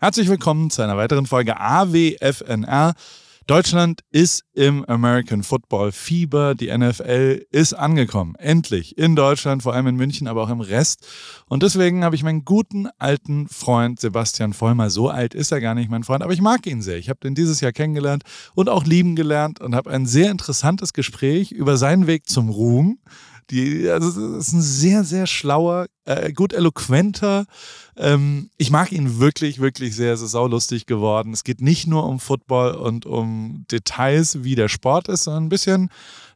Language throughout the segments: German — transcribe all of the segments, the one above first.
Herzlich willkommen zu einer weiteren Folge AWFNR. Deutschland ist im American Football Fieber. Die NFL ist angekommen. Endlich. In Deutschland, vor allem in München, aber auch im Rest. Und deswegen habe ich meinen guten alten Freund Sebastian Vollmer. So alt ist er gar nicht, mein Freund, aber ich mag ihn sehr. Ich habe den dieses Jahr kennengelernt und auch lieben gelernt und habe ein sehr interessantes Gespräch über seinen Weg zum Ruhm die, also das ist ein sehr, sehr schlauer, äh, gut eloquenter. Ähm, ich mag ihn wirklich, wirklich sehr. Es ist saulustig geworden. Es geht nicht nur um Football und um Details, wie der Sport ist, sondern ein bisschen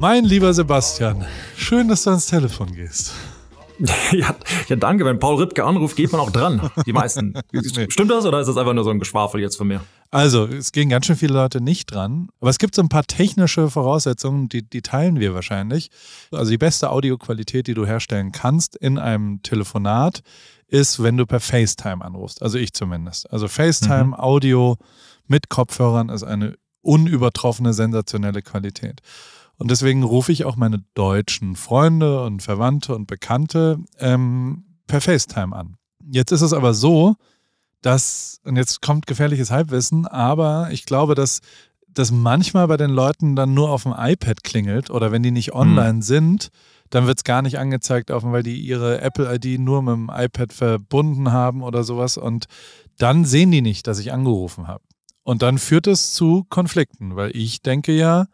Mein lieber Sebastian, schön, dass du ans Telefon gehst. Ja, ja, danke. Wenn Paul Ripke anruft, geht man auch dran. Die meisten. nee. Stimmt das oder ist das einfach nur so ein Geschwafel jetzt von mir? Also, es gehen ganz schön viele Leute nicht dran. Aber es gibt so ein paar technische Voraussetzungen, die, die teilen wir wahrscheinlich. Also, die beste Audioqualität, die du herstellen kannst in einem Telefonat, ist, wenn du per FaceTime anrufst. Also, ich zumindest. Also, FaceTime-Audio mhm. mit Kopfhörern ist eine unübertroffene, sensationelle Qualität. Und deswegen rufe ich auch meine deutschen Freunde und Verwandte und Bekannte ähm, per FaceTime an. Jetzt ist es aber so, dass, und jetzt kommt gefährliches Halbwissen, aber ich glaube, dass das manchmal bei den Leuten dann nur auf dem iPad klingelt oder wenn die nicht hm. online mhm. sind, dann wird es gar nicht angezeigt, weil die ihre Apple-ID nur mit dem iPad verbunden haben oder sowas. Und dann sehen die nicht, dass ich angerufen habe. Und dann führt es zu Konflikten, weil ich denke ja,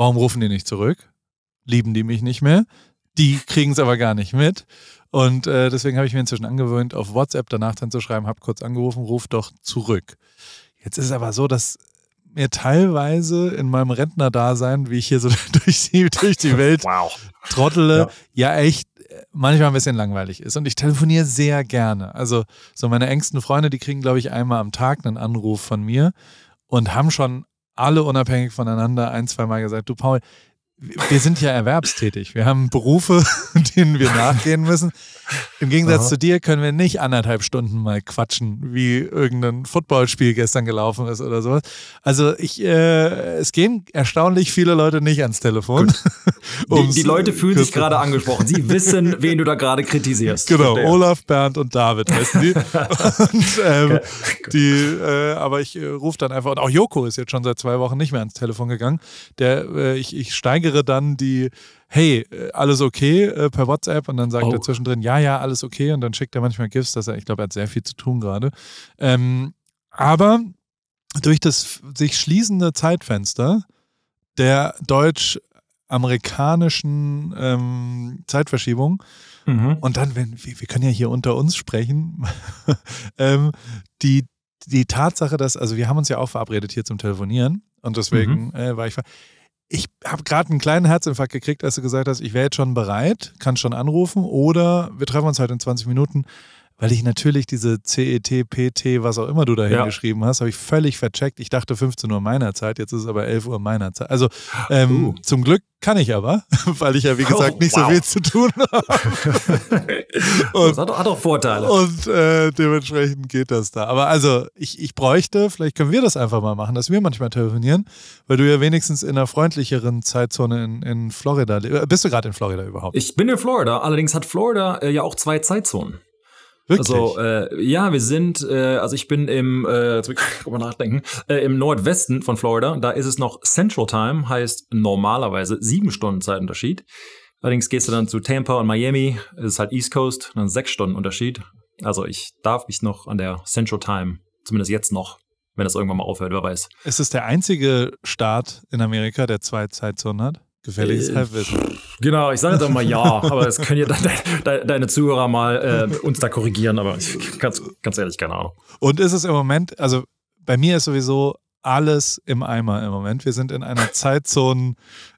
Warum rufen die nicht zurück? Lieben die mich nicht mehr? Die kriegen es aber gar nicht mit. Und äh, deswegen habe ich mir inzwischen angewöhnt, auf WhatsApp danach dann zu schreiben, habe kurz angerufen, ruf doch zurück. Jetzt ist es aber so, dass mir teilweise in meinem Rentnerdasein, wie ich hier so durch die, durch die Welt wow. trottele, ja. ja echt manchmal ein bisschen langweilig ist. Und ich telefoniere sehr gerne. Also so meine engsten Freunde, die kriegen, glaube ich, einmal am Tag einen Anruf von mir und haben schon alle unabhängig voneinander ein, zwei Mal gesagt, du Paul, wir sind ja erwerbstätig. Wir haben Berufe, denen wir nachgehen müssen. Im Gegensatz Aha. zu dir können wir nicht anderthalb Stunden mal quatschen, wie irgendein Footballspiel gestern gelaufen ist oder sowas. Also ich, äh, es gehen erstaunlich viele Leute nicht ans Telefon. die, die, Leute fühlen sich gerade angesprochen. Sie wissen, wen du da gerade kritisierst. Genau, Olaf, Bernd und David heißen die. und, ähm, die äh, aber ich äh, rufe dann einfach, und auch Joko ist jetzt schon seit zwei Wochen nicht mehr ans Telefon gegangen. Der, äh, ich, ich steige weigere dann die, hey, äh, alles okay äh, per WhatsApp und dann sagt oh. er zwischendrin, ja, ja, alles okay und dann schickt er manchmal GIFs, dass er, ich glaube, er hat sehr viel zu tun gerade. Ähm, aber durch das sich schließende Zeitfenster der deutsch-amerikanischen ähm, Zeitverschiebung mhm. und dann, wenn wir, wir können ja hier unter uns sprechen, ähm, die, die Tatsache, dass, also wir haben uns ja auch verabredet hier zum Telefonieren und deswegen mhm. äh, war ich ver ich habe gerade einen kleinen Herzinfarkt gekriegt, als du gesagt hast, ich wäre jetzt schon bereit, kann schon anrufen oder wir treffen uns halt in 20 Minuten weil ich natürlich diese CET, PT, was auch immer du da hingeschrieben ja. hast, habe ich völlig vercheckt. Ich dachte 15 Uhr meiner Zeit, jetzt ist es aber 11 Uhr meiner Zeit. Also ähm, uh. zum Glück kann ich aber, weil ich ja wie gesagt oh, nicht wow. so viel zu tun habe. das hat, hat auch, Vorteile. Und äh, dementsprechend geht das da. Aber also ich, ich bräuchte, vielleicht können wir das einfach mal machen, dass wir manchmal telefonieren, weil du ja wenigstens in einer freundlicheren Zeitzone in, in Florida lebst. Bist du gerade in Florida überhaupt? Ich bin in Florida, allerdings hat Florida äh, ja auch zwei Zeitzonen. Wirklich? Also äh, ja, wir sind, äh, also ich bin im, äh, jetzt mal nachdenken, äh, im Nordwesten von Florida. Da ist es noch Central Time, heißt normalerweise sieben Stunden Zeitunterschied. Allerdings gehst du dann zu Tampa und Miami, ist halt East Coast, dann sechs Stunden Unterschied. Also ich darf mich noch an der Central Time, zumindest jetzt noch, wenn das irgendwann mal aufhört, wer weiß. Ist es der einzige Staat in Amerika, der zwei Zeitzonen hat? Gefälliges äh, Halbwissen. Genau, ich sage dann mal ja, aber es können ja de de deine Zuhörer mal äh, uns da korrigieren, aber ganz, ganz ehrlich, keine Ahnung. Und ist es im Moment, also bei mir ist sowieso alles im Eimer im Moment. Wir sind in einer Zeitzone,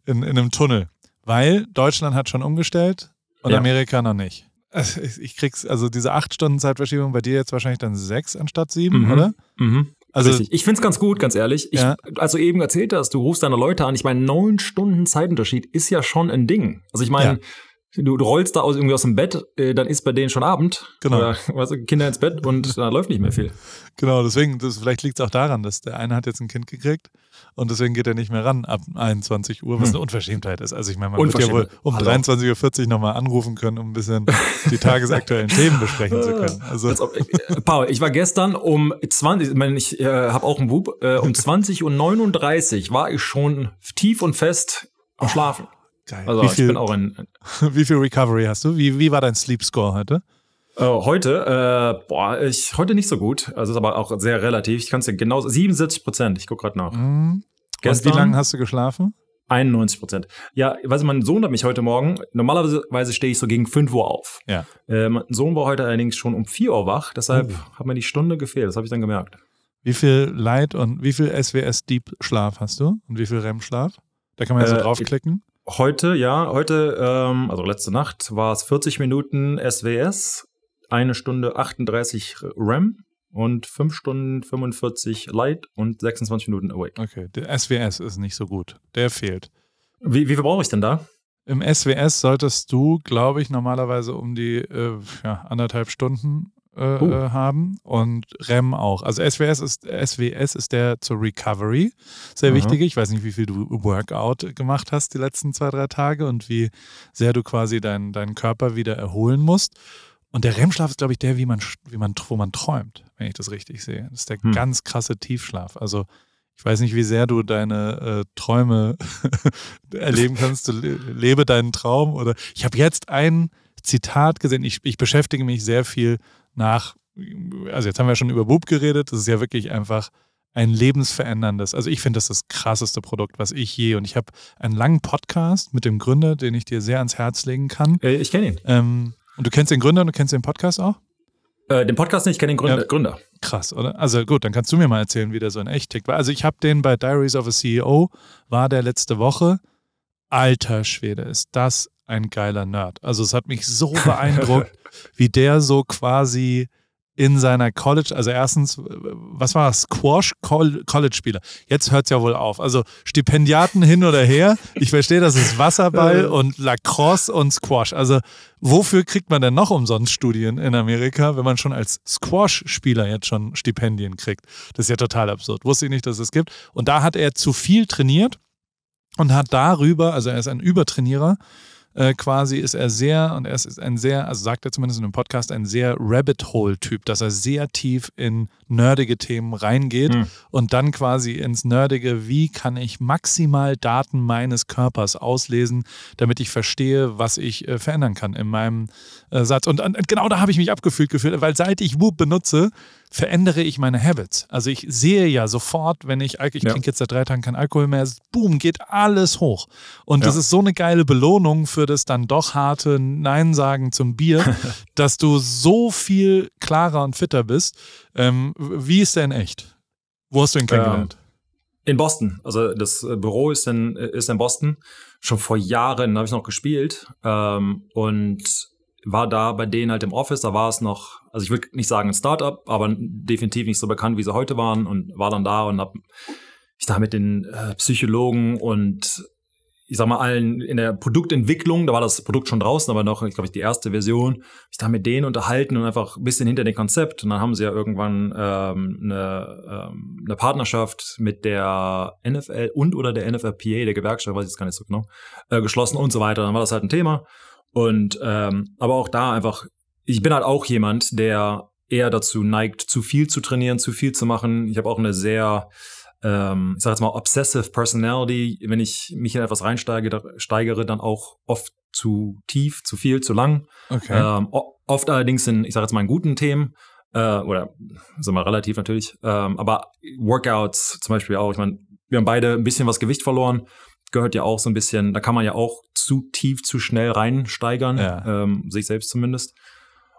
in, in einem Tunnel, weil Deutschland hat schon umgestellt und ja. Amerika noch nicht. Also ich krieg's, also diese acht Stunden Zeitverschiebung bei dir jetzt wahrscheinlich dann sechs anstatt sieben, mhm. oder? Mhm. Also, Richtig. Ich find's ganz gut, ganz ehrlich. Ich, ja. Also eben erzählt hast, du rufst deine Leute an. Ich meine, neun Stunden Zeitunterschied ist ja schon ein Ding. Also ich meine, ja du, rollst da aus irgendwie aus dem Bett, äh, dann ist bei denen schon Abend. Genau. Oder weißt du, Kinder ins Bett und da läuft nicht mehr viel. Genau, deswegen, das, vielleicht liegt es auch daran, dass der eine hat jetzt ein Kind gekriegt und deswegen geht er nicht mehr ran ab 21 Uhr, was hm. eine Unverschämtheit ist. Also ich meine, man wird ja wohl um 23.40 Uhr nochmal anrufen können, um ein bisschen die tagesaktuellen Themen besprechen zu können. Also. Ob, äh, Paul, ich war gestern um 20, ich meine, ich äh, habe auch einen Wub, äh, um 20.39 Uhr war ich schon tief und fest am Schlafen. Geil. Also wie viel, ich bin auch in. Wie viel Recovery hast du? Wie, wie war dein Sleep Score heute? Äh, heute, äh, boah, ich, heute nicht so gut. Also ist aber auch sehr relativ. Ich kann es dir genau 77 Prozent. Ich gucke gerade nach. Mhm. Gestern, Und wie lange hast du geschlafen? 91 Prozent. Ja, weißt du, mein Sohn hat mich heute Morgen, normalerweise stehe ich so gegen 5 Uhr auf. Ja. Äh, mein Sohn war heute allerdings schon um 4 Uhr wach, deshalb mhm. hat mir die Stunde gefehlt, das habe ich dann gemerkt. Wie viel Light und wie viel SWS Deep Schlaf hast du und wie viel REM Schlaf? Da kann man ja so äh, draufklicken. Heute, ja, heute, ähm, also letzte Nacht, war es 40 Minuten SWS, eine Stunde 38 RAM und 5 Stunden 45 Light und 26 Minuten Awake. Okay, der SWS ist nicht so gut. Der fehlt. Wie, wie viel brauche ich denn da? Im SWS solltest du, glaube ich, normalerweise um die äh, ja, anderthalb Stunden äh, oh. haben und REM auch. Also SWS ist, SWS ist der zur Recovery sehr mhm. wichtig. Ich weiß nicht, wie viel du Workout gemacht hast die letzten zwei, drei Tage und wie sehr du quasi deinen dein Körper wieder erholen musst. Und der REM-Schlaf ist, glaube ich, der, wie man, wie man, wo man träumt, wenn ich das richtig sehe. Das ist der hm. ganz krasse Tiefschlaf. Also ich weiß nicht, wie sehr du deine äh, Träume erleben kannst. Du lebe deinen Traum oder ich habe jetzt ein Zitat gesehen. Ich, ich beschäftige mich sehr viel nach, also jetzt haben wir schon über Bub geredet, das ist ja wirklich einfach ein lebensveränderndes. Also ich finde das das krasseste Produkt, was ich je. Und ich habe einen langen Podcast mit dem Gründer, den ich dir sehr ans Herz legen kann. Äh, ich kenne ihn. Ähm, und du kennst den Gründer und du kennst den Podcast auch? Äh, den Podcast nicht, ich kenne den Gründer, ja, Gründer. Krass, oder? Also gut, dann kannst du mir mal erzählen, wie der so in echt tickt. Also ich habe den bei Diaries of a CEO, war der letzte Woche. Alter Schwede, ist das ein geiler Nerd. Also es hat mich so beeindruckt, wie der so quasi in seiner College, also erstens, was war das? Squash College-Spieler. Jetzt hört es ja wohl auf. Also Stipendiaten hin oder her. Ich verstehe, das ist Wasserball und Lacrosse und Squash. Also wofür kriegt man denn noch umsonst Studien in Amerika, wenn man schon als Squash-Spieler jetzt schon Stipendien kriegt? Das ist ja total absurd. Wusste ich nicht, dass es das gibt. Und da hat er zu viel trainiert und hat darüber, also er ist ein Übertrainierer, äh, quasi ist er sehr, und er ist ein sehr, also sagt er zumindest in dem Podcast, ein sehr Rabbit-Hole-Typ, dass er sehr tief in nerdige Themen reingeht mhm. und dann quasi ins Nerdige, wie kann ich maximal Daten meines Körpers auslesen, damit ich verstehe, was ich äh, verändern kann in meinem äh, Satz. Und, und, genau da habe ich mich abgefühlt gefühlt, weil seit ich Whoop benutze, verändere ich meine Habits. Also ich sehe ja sofort, wenn ich, ich ja. trinke jetzt seit drei Tagen keinen Alkohol mehr, boom, geht alles hoch. Und ja. das ist so eine geile Belohnung für das dann doch harte Nein sagen zum Bier, dass du so viel klarer und fitter bist. Ähm, wie ist der in echt? Wo hast du ihn kennengelernt? Ähm, in Boston. Also das äh, Büro ist in, äh, ist in Boston. Schon vor Jahren habe ich noch gespielt. Ähm, und war da bei denen halt im Office, da war es noch, also ich würde nicht sagen ein Startup, aber definitiv nicht so bekannt, wie sie heute waren und war dann da und hab ich da mit den äh, Psychologen und ich sag mal allen in der Produktentwicklung, da war das Produkt schon draußen, aber noch, ich glaube, die erste Version, ich da mit denen unterhalten und einfach ein bisschen hinter dem Konzept und dann haben sie ja irgendwann ähm, eine, ähm, eine Partnerschaft mit der NFL und oder der NFLPA, der Gewerkschaft, weiß ich jetzt gar nicht so genau, äh, geschlossen und so weiter, dann war das halt ein Thema und ähm, aber auch da einfach, ich bin halt auch jemand, der eher dazu neigt, zu viel zu trainieren, zu viel zu machen. Ich habe auch eine sehr, ähm, ich sag jetzt mal, obsessive Personality. Wenn ich mich in etwas reinsteigere, steigere, dann auch oft zu tief, zu viel, zu lang. Okay. Ähm, oft allerdings in, ich sag jetzt mal, in guten Themen. Äh, oder sag wir relativ natürlich, ähm, aber Workouts zum Beispiel auch. Ich meine, wir haben beide ein bisschen was Gewicht verloren gehört ja auch so ein bisschen, da kann man ja auch zu tief, zu schnell reinsteigern, ja. ähm, sich selbst zumindest.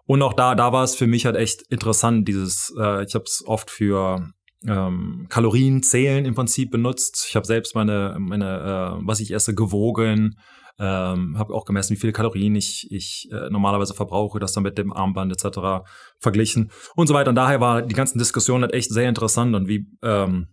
Und auch da, da war es für mich halt echt interessant, dieses, äh, ich habe es oft für ähm, Kalorien zählen im Prinzip benutzt. Ich habe selbst meine, meine äh, was ich esse, gewogen, ähm, habe auch gemessen, wie viele Kalorien ich, ich äh, normalerweise verbrauche, das dann mit dem Armband etc. verglichen und so weiter. Und daher war die ganzen Diskussionen halt echt sehr interessant und wie ähm,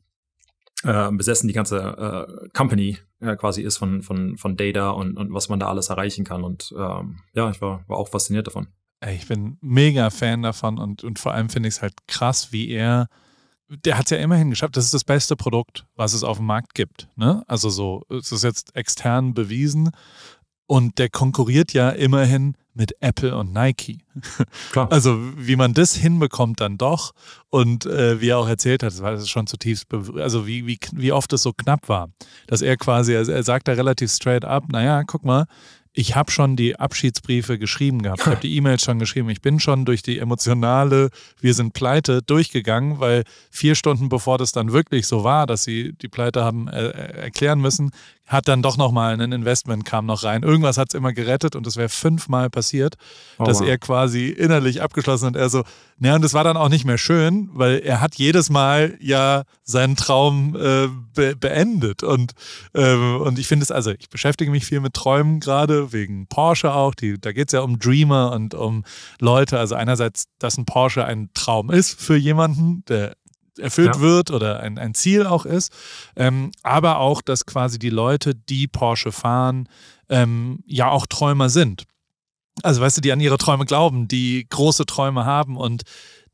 äh, besessen die ganze äh, Company äh, quasi ist von, von, von Data und, und was man da alles erreichen kann. Und ähm, ja, ich war, war auch fasziniert davon. Ey, ich bin mega Fan davon und, und vor allem finde ich es halt krass, wie er, der hat es ja immerhin geschafft, das ist das beste Produkt, was es auf dem Markt gibt. Ne? Also so, es ist jetzt extern bewiesen und der konkurriert ja immerhin mit Apple und Nike. Klar. Also wie man das hinbekommt dann doch und äh, wie er auch erzählt hat, das war schon zutiefst, also wie, wie, wie oft es so knapp war, dass er quasi, er, er sagt da relativ straight up, naja, guck mal, ich habe schon die Abschiedsbriefe geschrieben gehabt, ich habe die E-Mails schon geschrieben, ich bin schon durch die emotionale Wir sind pleite durchgegangen, weil vier Stunden bevor das dann wirklich so war, dass sie die Pleite haben äh, äh erklären müssen, hat dann doch nochmal ein Investment kam noch rein. Irgendwas hat es immer gerettet und es wäre fünfmal passiert, oh, dass wow. er quasi innerlich abgeschlossen hat. Er so, naja, und es war dann auch nicht mehr schön, weil er hat jedes Mal ja seinen Traum äh, be beendet. Und, ähm, und ich finde es, also ich beschäftige mich viel mit Träumen gerade, wegen Porsche auch. Die, da geht es ja um Dreamer und um Leute. Also einerseits, dass ein Porsche ein Traum ist für jemanden, der erfüllt ja. wird oder ein, ein Ziel auch ist. Ähm, aber auch, dass quasi die Leute, die Porsche fahren, ähm, ja auch Träumer sind. Also weißt du, die an ihre Träume glauben, die große Träume haben. Und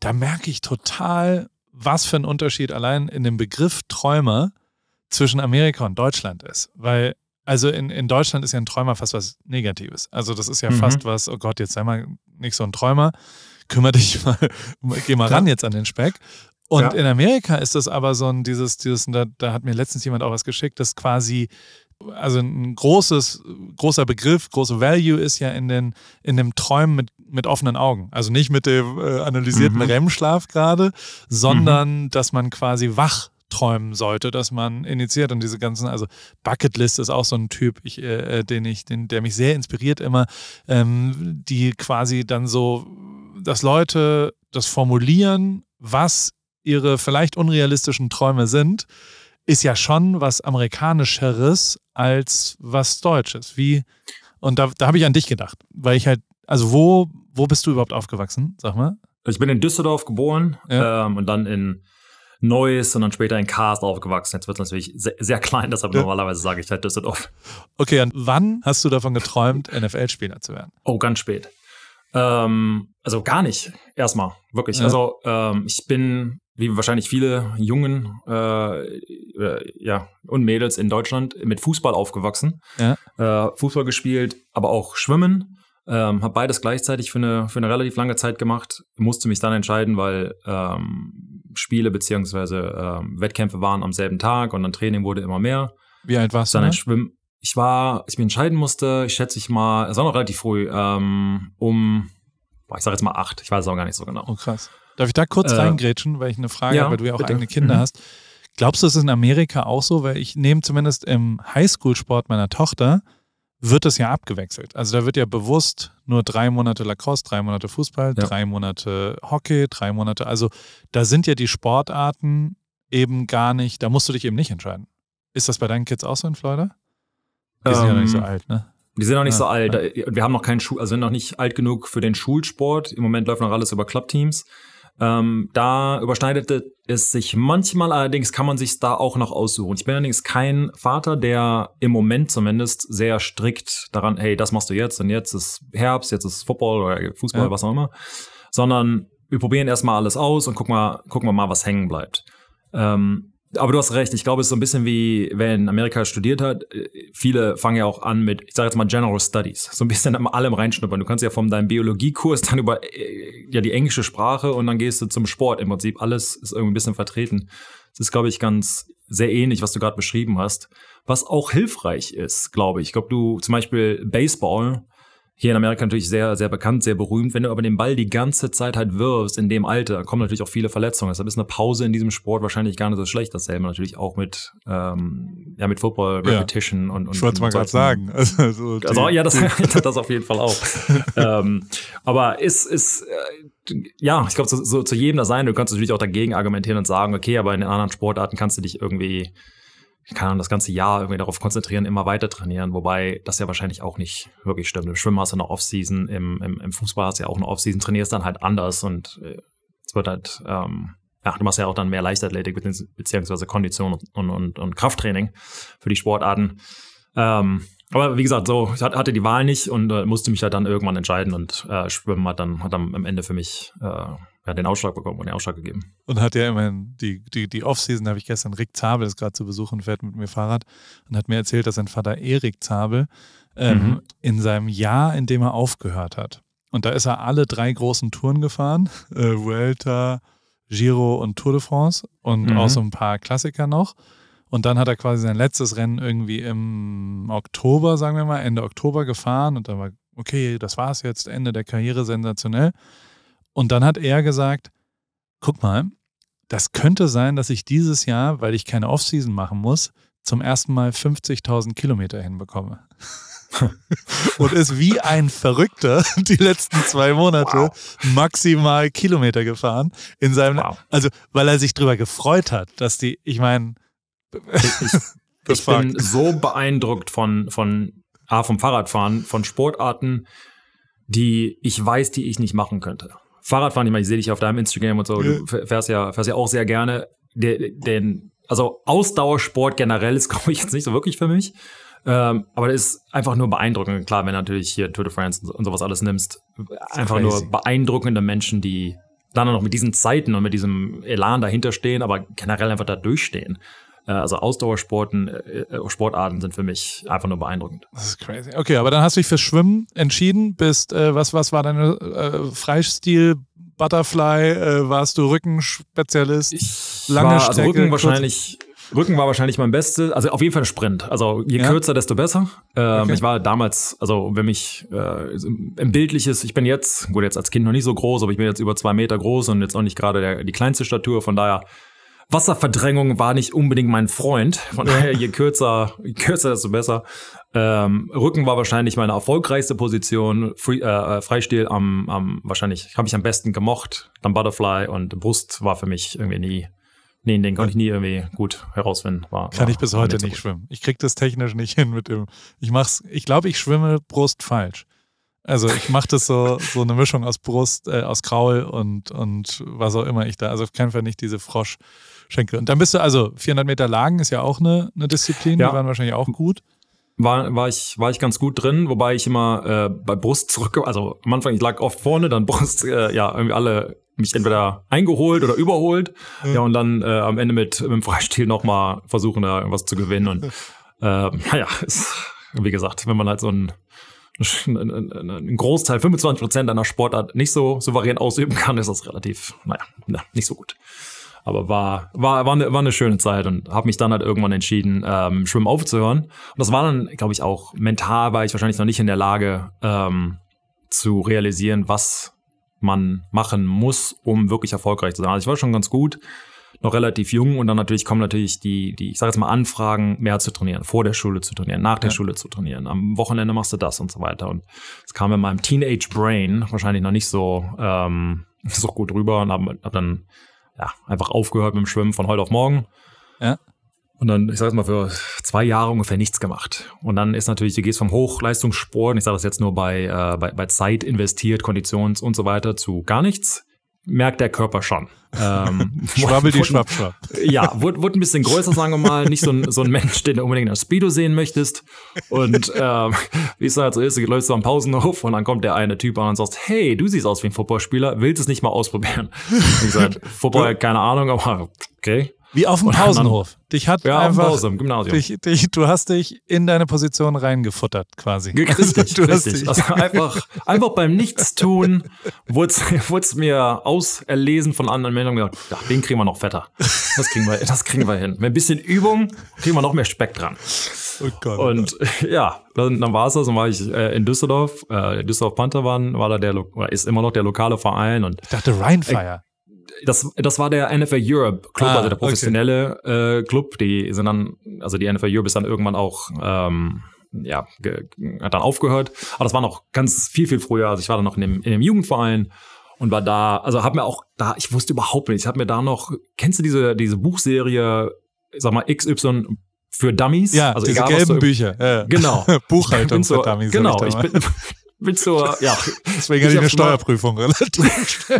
da merke ich total, was für ein Unterschied allein in dem Begriff Träumer zwischen Amerika und Deutschland ist. Weil also in, in Deutschland ist ja ein Träumer fast was Negatives. Also das ist ja mhm. fast was, oh Gott, jetzt sei mal nicht so ein Träumer, Kümmer dich mal, geh mal ran jetzt an den Speck. Und ja. in Amerika ist das aber so ein, dieses, dieses, da, da hat mir letztens jemand auch was geschickt, dass quasi also ein großes, großer Begriff, große Value ist ja in, den, in dem Träumen mit, mit offenen Augen. Also nicht mit dem äh, analysierten mhm. REM-Schlaf gerade, sondern mhm. dass man quasi wach träumen sollte, dass man initiiert und diese ganzen, also Bucketlist ist auch so ein Typ, ich, äh, äh den ich, den, der mich sehr inspiriert immer, ähm, die quasi dann so, dass Leute das formulieren, was ihre vielleicht unrealistischen Träume sind, ist ja schon was amerikanischeres als was deutsches. Wie und da, da habe ich an dich gedacht, weil ich halt also wo wo bist du überhaupt aufgewachsen? Sag mal. Also ich bin in Düsseldorf geboren ja. ähm, und dann in Neuss und dann später in Karst aufgewachsen. Jetzt wird es natürlich sehr, sehr, klein, deshalb ja. normalerweise sage ich halt Düsseldorf. Okay, und wann hast du davon geträumt, NFL-Spieler zu werden? Oh, ganz spät. Ähm, also gar nicht, erstmal, wirklich. Ja. Also ähm, ich bin wie wahrscheinlich viele Jungen äh, äh, ja, und Mädels in Deutschland mit Fußball aufgewachsen. Ja. Äh, Fußball gespielt, aber auch Schwimmen. Ähm, habe beides gleichzeitig für eine, für eine relativ lange Zeit gemacht, musste mich dann entscheiden, weil ähm, Spiele bzw. ähm, Wettkämpfe waren am selben Tag und dann Training wurde immer mehr. Wie alt warst dann du? Dann ne? Schwimm ich war, ich mich entscheiden musste, ich schätze ich mal, es war noch relativ früh, ähm, um, boah, ich sage jetzt mal acht, ich weiß es auch gar nicht so genau. Oh, krass. Darf ich da kurz äh, reingrätschen, weil ich eine Frage ja, habe, weil du ja auch bitte. eigene Kinder mhm. hast. Glaubst du, es ist in Amerika auch so? Weil ich nehme zumindest im Highschool-Sport meiner Tochter, wird das ja abgewechselt. Also da wird ja bewusst nur drei Monate Lacrosse, drei Monate Fußball, ja. drei Monate Hockey, drei Monate. Also da sind ja die Sportarten eben gar nicht, da musst du dich eben nicht entscheiden. Ist das bei deinen Kids auch so in Florida? Die ähm, sind ja noch nicht so ähm, alt, ne? Die sind noch nicht ja, so alt. Ja. Wir haben noch keinen Schul, also sind noch nicht alt genug für den Schulsport. Im Moment läuft noch alles über Clubteams. Ähm, da überschneidet es sich manchmal, allerdings kann man sich da auch noch aussuchen. Ich bin allerdings kein Vater, der im Moment zumindest sehr strikt daran, hey, das machst du jetzt und jetzt ist Herbst, jetzt ist Football oder Fußball, ja. was auch immer, sondern wir probieren erstmal alles aus und gucken mal, gucken wir mal, was hängen bleibt. Ähm, aber du hast recht, ich glaube, es ist so ein bisschen wie, wenn Amerika studiert hat, äh, viele fangen ja auch an mit, ich sage jetzt mal General Studies, so ein bisschen am allem reinschnuppern. Du kannst ja von deinem Biologiekurs dann über äh, ja, die englische Sprache und dann gehst du zum Sport. Im Prinzip alles ist irgendwie ein bisschen vertreten. Das ist, glaube ich, ganz sehr ähnlich, was du gerade beschrieben hast. Was auch hilfreich ist, glaube ich. Ich glaube, du zum Beispiel Baseball hier in Amerika natürlich sehr, sehr bekannt, sehr berühmt. Wenn du aber den Ball die ganze Zeit halt wirfst in dem Alter, kommen natürlich auch viele Verletzungen. Deshalb ist eine Pause in diesem Sport wahrscheinlich gar nicht so schlecht. Dasselbe natürlich auch mit, ähm, ja, mit Football, Repetition ja. und, und. Ich wollte es mal gerade sagen. Also, so also, die, also, ja, das, das auf jeden Fall auch. ähm, aber ist, ist, äh, ja, ich glaube, so, so, zu jedem da sein. Du kannst natürlich auch dagegen argumentieren und sagen, okay, aber in den anderen Sportarten kannst du dich irgendwie keine Ahnung, das ganze Jahr irgendwie darauf konzentrieren, immer weiter trainieren, wobei das ja wahrscheinlich auch nicht wirklich stimmt. Im Schwimmen hast du eine Offseason, im, im, im Fußball hast du ja auch eine Offseason, trainierst dann halt anders und äh, es wird halt, ähm, ja, du machst ja auch dann mehr Leichtathletik beziehungsweise Kondition und, und, und Krafttraining für die Sportarten. Ähm, aber wie gesagt, so, ich hatte die Wahl nicht und äh, musste mich ja halt dann irgendwann entscheiden und äh, Schwimmen hat dann, hat dann am Ende für mich äh, ja, den Ausschlag bekommen und den Ausschlag gegeben. Und hat ja immerhin die, die, die Offseason, habe ich gestern, Rick Zabel ist gerade zu Besuch und fährt mit mir Fahrrad und hat mir erzählt, dass sein Vater Erik Zabel ähm, mhm. in seinem Jahr, in dem er aufgehört hat, und da ist er alle drei großen Touren gefahren, äh, Vuelta, Giro und Tour de France und mhm. auch so ein paar Klassiker noch. Und dann hat er quasi sein letztes Rennen irgendwie im Oktober, sagen wir mal, Ende Oktober gefahren und dann war, okay, das war es jetzt, Ende der Karriere, sensationell. Und dann hat er gesagt, guck mal, das könnte sein, dass ich dieses Jahr, weil ich keine Offseason machen muss, zum ersten Mal 50.000 Kilometer hinbekomme. und ist wie ein Verrückter die letzten zwei Monate wow. maximal Kilometer gefahren in seinem, wow. also weil er sich drüber gefreut hat, dass die, ich meine, ich bin so beeindruckt von von A, vom Fahrradfahren, von Sportarten, die ich weiß, die ich nicht machen könnte. Fahrradfahren, ich meine, ich sehe dich auf deinem Instagram und so, du fährst ja, fährst ja auch sehr gerne. Den, also Ausdauersport generell ist, glaube ich, jetzt nicht so wirklich für mich. Ähm, aber das ist einfach nur beeindruckend. Klar, wenn du natürlich hier Tour de France und sowas alles nimmst, einfach crazy. nur beeindruckende Menschen, die dann noch mit diesen Zeiten und mit diesem Elan dahinter stehen, aber generell einfach da durchstehen. Äh, also Ausdauersporten, äh, äh, Sportarten sind für mich einfach nur beeindruckend. Das ist crazy. Okay, aber dann hast du dich fürs Schwimmen entschieden. Bist, äh, was, was war dein äh, Freistil? Butterfly, äh, warst du Rückenspezialist? Ich lange war, also Strecke, also Rücken wahrscheinlich. Rücken war wahrscheinlich mein Bestes, also auf jeden Fall ein Sprint. Also je ja. kürzer, desto besser. Ähm, okay. Ich war damals, also wenn mich äh, im Bildliches, ich bin jetzt, gut, jetzt als Kind noch nicht so groß, aber ich bin jetzt über zwei Meter groß und jetzt auch nicht gerade die kleinste Statur, von daher Wasserverdrängung war nicht unbedingt mein Freund. Von daher, je kürzer, je kürzer, desto besser. Ähm, Rücken war wahrscheinlich meine erfolgreichste Position. Free, äh, äh, Freistil am, am wahrscheinlich habe ich am besten gemocht. Dann Butterfly und Brust war für mich irgendwie nie. Nee, den konnte ich nie irgendwie gut herausfinden. War, Kann war, ich bis heute nicht schwimmen. Ich krieg das technisch nicht hin mit dem. Ich mach's, ich glaube, ich schwimme Brust falsch. Also ich mache das so, so eine Mischung aus Brust, äh, aus Kraul und, und was auch immer ich da. Also auf keinen Fall nicht diese Frosch. Schenkel. Und dann bist du also 400 Meter Lagen ist ja auch eine, eine Disziplin, ja. die waren wahrscheinlich auch gut. War, war, ich, war ich ganz gut drin, wobei ich immer äh, bei Brust zurück, also am Anfang, ich lag oft vorne, dann Brust, äh, ja, irgendwie alle mich entweder eingeholt oder überholt. Mhm. Ja, und dann äh, am Ende mit, mit dem Freistil nochmal versuchen, da irgendwas zu gewinnen. Und äh, naja, ist, wie gesagt, wenn man halt so ein ein Großteil, 25 Prozent einer Sportart nicht so souverän ausüben kann, ist das relativ, naja, na, nicht so gut. Aber war, war, war, eine, war eine schöne Zeit und habe mich dann halt irgendwann entschieden, ähm, Schwimmen aufzuhören. Und das war dann, glaube ich, auch mental war ich wahrscheinlich noch nicht in der Lage ähm, zu realisieren, was man machen muss, um wirklich erfolgreich zu sein. Also ich war schon ganz gut, noch relativ jung und dann natürlich kommen natürlich die, die ich sage jetzt mal, Anfragen, mehr zu trainieren, vor der Schule zu trainieren, nach der ja. Schule zu trainieren, am Wochenende machst du das und so weiter. Und es kam in meinem Teenage Brain wahrscheinlich noch nicht so, ähm, so gut rüber und habe hab dann ja, einfach aufgehört mit dem Schwimmen von heute auf morgen. Ja. Und dann, ich sage es mal, für zwei Jahre ungefähr nichts gemacht. Und dann ist natürlich, du gehst vom Hochleistungssport, ich sage das jetzt nur bei, äh, bei, bei Zeit investiert, Konditions und so weiter, zu gar nichts merkt der Körper schon. Ähm, Schwabbel die Schwappschwapp. Ja, wurde, wurde ein bisschen größer, sagen wir mal. Nicht so ein, so ein Mensch, den du unbedingt als Speedo sehen möchtest. Und ähm, wie es dann halt so ist, läufst du am Pausenhof und dann kommt der eine Typ an und sagst, hey, du siehst aus wie ein Footballspieler, willst es nicht mal ausprobieren? Und ich sage, Football, keine Ahnung, aber okay. Wie auf dem und Pausenhof. Dich hat ja, einfach, auf dem Gymnasium. Dich, dich, du hast dich in deine Position reingefuttert quasi. Richtig, du richtig. Also einfach, einfach beim Nichtstun wurde es mir auserlesen von anderen Männern und gesagt, ach, den kriegen wir noch fetter. Das kriegen wir, das kriegen wir hin. Mit ein bisschen Übung kriegen wir noch mehr Speck dran. Oh Gott, und Gott. ja, dann, dann war es das. Dann war ich äh, in Düsseldorf. Äh, Düsseldorf Panther waren, war da der, oder ist immer noch der lokale Verein. Und, ich dachte Rheinfire. Äh, das, das war der NFL Europe Club, ah, also der professionelle okay. äh, Club. Die sind dann, also die NFL Europe ist dann irgendwann auch, ähm, ja, hat dann aufgehört. Aber das war noch ganz viel, viel früher. Also ich war dann noch in dem, in dem Jugendverein und war da, also hab mir auch da, ich wusste überhaupt nicht, ich hab mir da noch, kennst du diese, diese Buchserie, sag mal, XY für Dummies? Ja, also diese egal, gelben Bücher. Ja. Genau. Buchhaltung so, für Dummies. Genau, ich, ich bin, mit so, ja. Deswegen hatte ich eine Steuerprüfung relativ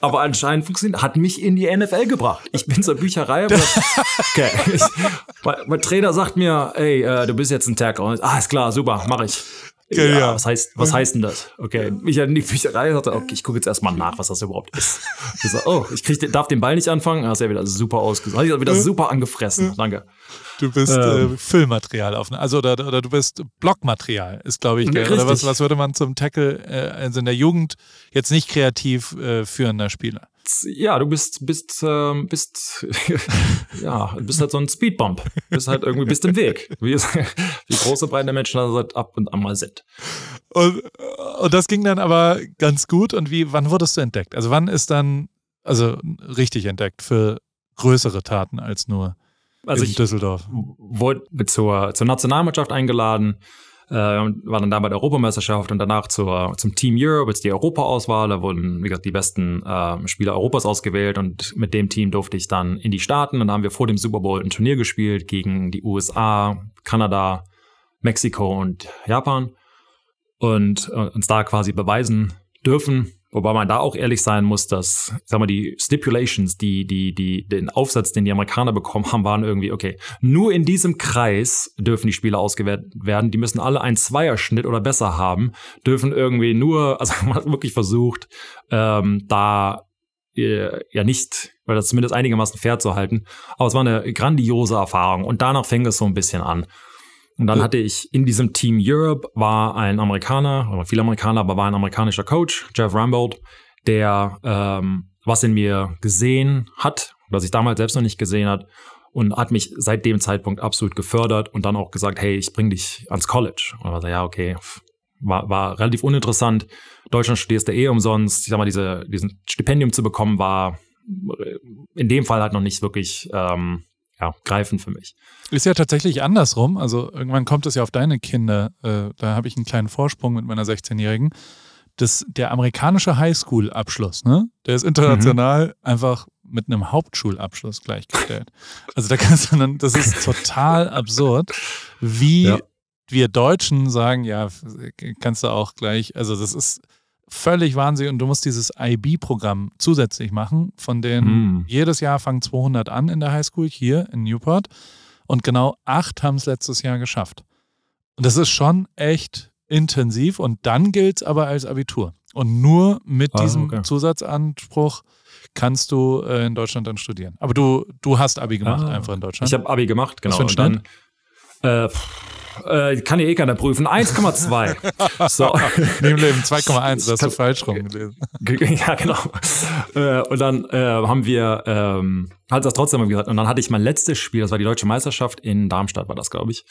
aber anscheinend funktioniert, hat mich in die NFL gebracht. Ich bin zur Bücherei, aber okay. ich, mein, mein, Trainer sagt mir, ey, äh, du bist jetzt ein Tackle. Ah, ist klar, super, mache ich. Ja, ja, Was, heißt, was mhm. heißt denn das? Okay. Ich hatte die Bücherei und dachte, okay, ich gucke jetzt erstmal nach, was das überhaupt ist. Ich so, oh, ich krieg, darf den Ball nicht anfangen. Hast ah, ja wieder super ausgesucht. Hast ja wieder mhm. super angefressen. Mhm. Danke. Du bist äh, ähm. äh, Füllmaterial auf, ne, also oder, oder du bist Blockmaterial, ist glaube ich, der, oder was, was würde man zum Tackle, äh, also in der Jugend jetzt nicht kreativ äh, führender Spieler? ja, du bist, bist, äh, bist, ja, bist halt so ein Speedbump. Bist halt irgendwie, bist im Weg. Wie, es, wie große Breite der Menschen halt ab und an mal sind. Und, und das ging dann aber ganz gut. Und wie, wann wurdest du entdeckt? Also wann ist dann, also richtig entdeckt für größere Taten als nur also in ich Düsseldorf? Wurde zur, zur Nationalmannschaft eingeladen äh, war dann da bei der Europameisterschaft und danach zur, zum Team Europe, jetzt die Europaauswahl. Da wurden, wie gesagt, die besten äh, Spieler Europas ausgewählt und mit dem Team durfte ich dann in die Staaten. Dann haben wir vor dem Super Bowl ein Turnier gespielt gegen die USA, Kanada, Mexiko und Japan und äh, uns da quasi beweisen dürfen, Wobei man da auch ehrlich sein muss, dass, sag mal, die Stipulations, die, die, die, den Aufsatz, den die Amerikaner bekommen haben, waren irgendwie, okay, nur in diesem Kreis dürfen die Spieler ausgewertet werden, die müssen alle einen Zweierschnitt oder besser haben, dürfen irgendwie nur, also man hat wirklich versucht, ähm, da äh, ja nicht, weil das zumindest einigermaßen fair zu halten. Aber es war eine grandiose Erfahrung und danach fing es so ein bisschen an. Und dann hatte ich in diesem Team Europe war ein Amerikaner, oder viel Amerikaner, aber war ein amerikanischer Coach, Jeff Rambold, der ähm, was in mir gesehen hat, was ich damals selbst noch nicht gesehen hat und hat mich seit dem Zeitpunkt absolut gefördert und dann auch gesagt, hey, ich bring dich ans College. Und war so, ja, okay, war, war relativ uninteressant. Deutschland studierst du eh umsonst. Ich sag mal, diese, diesen Stipendium zu bekommen war äh, in dem Fall halt noch nicht wirklich ähm, ja, greifen für mich. Ist ja tatsächlich andersrum. Also irgendwann kommt es ja auf deine Kinder. Äh, da habe ich einen kleinen Vorsprung mit meiner 16-Jährigen. der amerikanische Highschool-Abschluss, ne? Der ist international mhm. einfach mit einem Hauptschulabschluss gleichgestellt. also da kannst du dann, das ist total absurd, wie ja. wir Deutschen sagen, ja, kannst du auch gleich, also das ist, völlig wahnsinnig und du musst dieses IB-Programm zusätzlich machen, von denen mm. jedes Jahr fangen 200 an in der Highschool hier in Newport und genau acht haben es letztes Jahr geschafft. Und das ist schon echt intensiv und dann gilt es aber als Abitur. Und nur mit ah, diesem okay. Zusatzanspruch kannst du äh, in Deutschland dann studieren. Aber du, du hast Abi gemacht ah, einfach in Deutschland. Ich habe Abi gemacht, genau. Was für äh, äh, kann ja eh keiner prüfen. 1,2. so. Nee, im Leben 2,1, das hast du falsch rum rumgelesen. ja, genau. Äh, und dann äh, haben wir, ähm, hat das trotzdem gesagt. Und dann hatte ich mein letztes Spiel, das war die Deutsche Meisterschaft in Darmstadt, war das, glaube ich.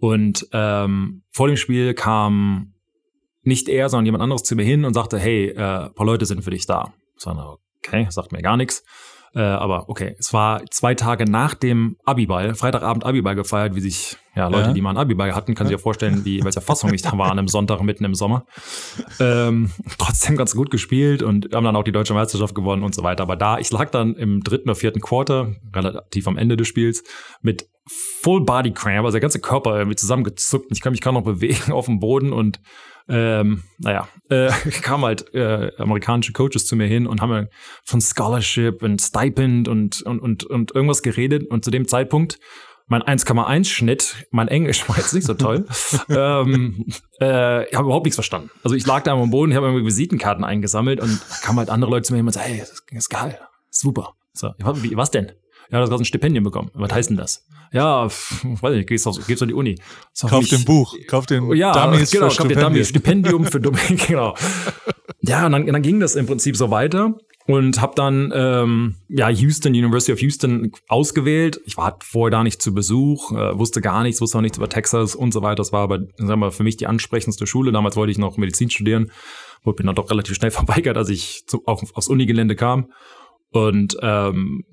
Und ähm, vor dem Spiel kam nicht er, sondern jemand anderes zu mir hin und sagte, hey, äh, ein paar Leute sind für dich da. Ich sage, okay, sagt mir gar nichts. Äh, aber okay, es war zwei Tage nach dem Abiball, Freitagabend Abiball gefeiert, wie sich ja, Leute, ja. die mal einen Abiball hatten, kann sich ja vorstellen, wie, welcher Fassung ich da war an einem Sonntag mitten im Sommer. Ähm, trotzdem ganz gut gespielt und haben dann auch die deutsche Meisterschaft gewonnen und so weiter. Aber da, ich lag dann im dritten oder vierten Quarter, relativ am Ende des Spiels, mit Full Body Cramp, also der ganze Körper irgendwie zusammengezuckt. Ich kann mich kaum noch bewegen auf dem Boden und ähm, naja, äh, kamen halt äh, amerikanische Coaches zu mir hin und haben halt von Scholarship und Stipend und, und, und, und irgendwas geredet. Und zu dem Zeitpunkt, mein 1,1-Schnitt, mein Englisch war jetzt nicht so toll. ähm, äh, ich habe überhaupt nichts verstanden. Also ich lag da am Boden, ich habe irgendwie Visitenkarten eingesammelt und kamen halt andere Leute zu mir hin und sagten, hey, das ist geil, super. So, was denn? ja, du hast ein Stipendium bekommen. Was heißt denn das? Ja, pff, weiß nicht, gehst du gehst auf die Uni. Kauf nicht, den Buch, kauf den ja, Dummies genau, für kauf Stipendien. Dummies, Stipendium für Dummies, genau. Ja, und dann, dann ging das im Prinzip so weiter und habe dann ähm, ja Houston University of Houston ausgewählt. Ich war vorher da nicht zu Besuch, äh, wusste gar nichts, wusste auch nichts über Texas und so weiter. Das war aber sagen wir, für mich die ansprechendste Schule. Damals wollte ich noch Medizin studieren, wurde mir dann doch relativ schnell verweigert, als ich zu, auf, aufs Unigelände kam. Und ähm,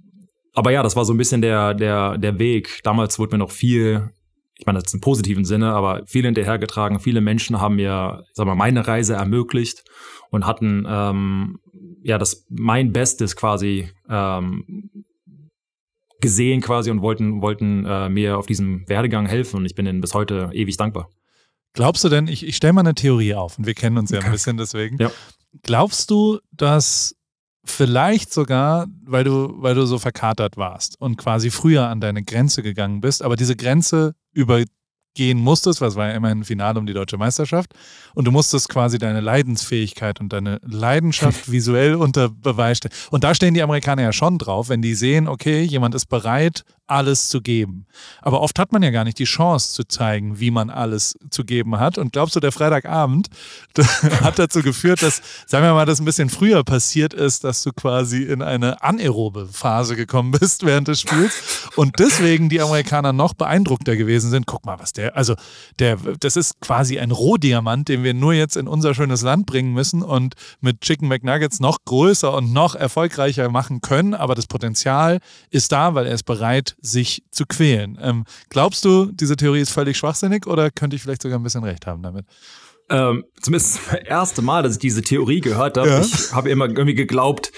aber ja, das war so ein bisschen der, der, der Weg. Damals wurde mir noch viel, ich meine, das im positiven Sinne, aber viel hinterhergetragen. Viele Menschen haben mir, sag mal, meine Reise ermöglicht und hatten ähm, ja das mein Bestes quasi ähm, gesehen quasi und wollten, wollten äh, mir auf diesem Werdegang helfen und ich bin ihnen bis heute ewig dankbar. Glaubst du denn, ich, ich stelle mal eine Theorie auf und wir kennen uns ja ein bisschen deswegen. Ja. Glaubst du, dass vielleicht sogar, weil du, weil du so verkatert warst und quasi früher an deine Grenze gegangen bist, aber diese Grenze übergehen musstest, weil es war ja immerhin ein Finale um die deutsche Meisterschaft, und du musstest quasi deine Leidensfähigkeit und deine Leidenschaft visuell unter Beweis stellen. Und da stehen die Amerikaner ja schon drauf, wenn die sehen, okay, jemand ist bereit, alles zu geben. Aber oft hat man ja gar nicht die Chance zu zeigen, wie man alles zu geben hat. Und glaubst du, der Freitagabend hat dazu geführt, dass, sagen wir mal, das ein bisschen früher passiert ist, dass du quasi in eine anaerobe Phase gekommen bist während des Spiels und deswegen die Amerikaner noch beeindruckter gewesen sind. Guck mal, was der, also der, das ist quasi ein Rohdiamant, den wir nur jetzt in unser schönes Land bringen müssen und mit Chicken McNuggets noch größer und noch erfolgreicher machen können. Aber das Potenzial ist da, weil er ist bereit, sich zu quälen. Ähm, glaubst du, diese Theorie ist völlig schwachsinnig oder könnte ich vielleicht sogar ein bisschen recht haben damit? Ähm, zumindest das erste Mal, dass ich diese Theorie gehört habe. Ja. Ich habe immer irgendwie geglaubt,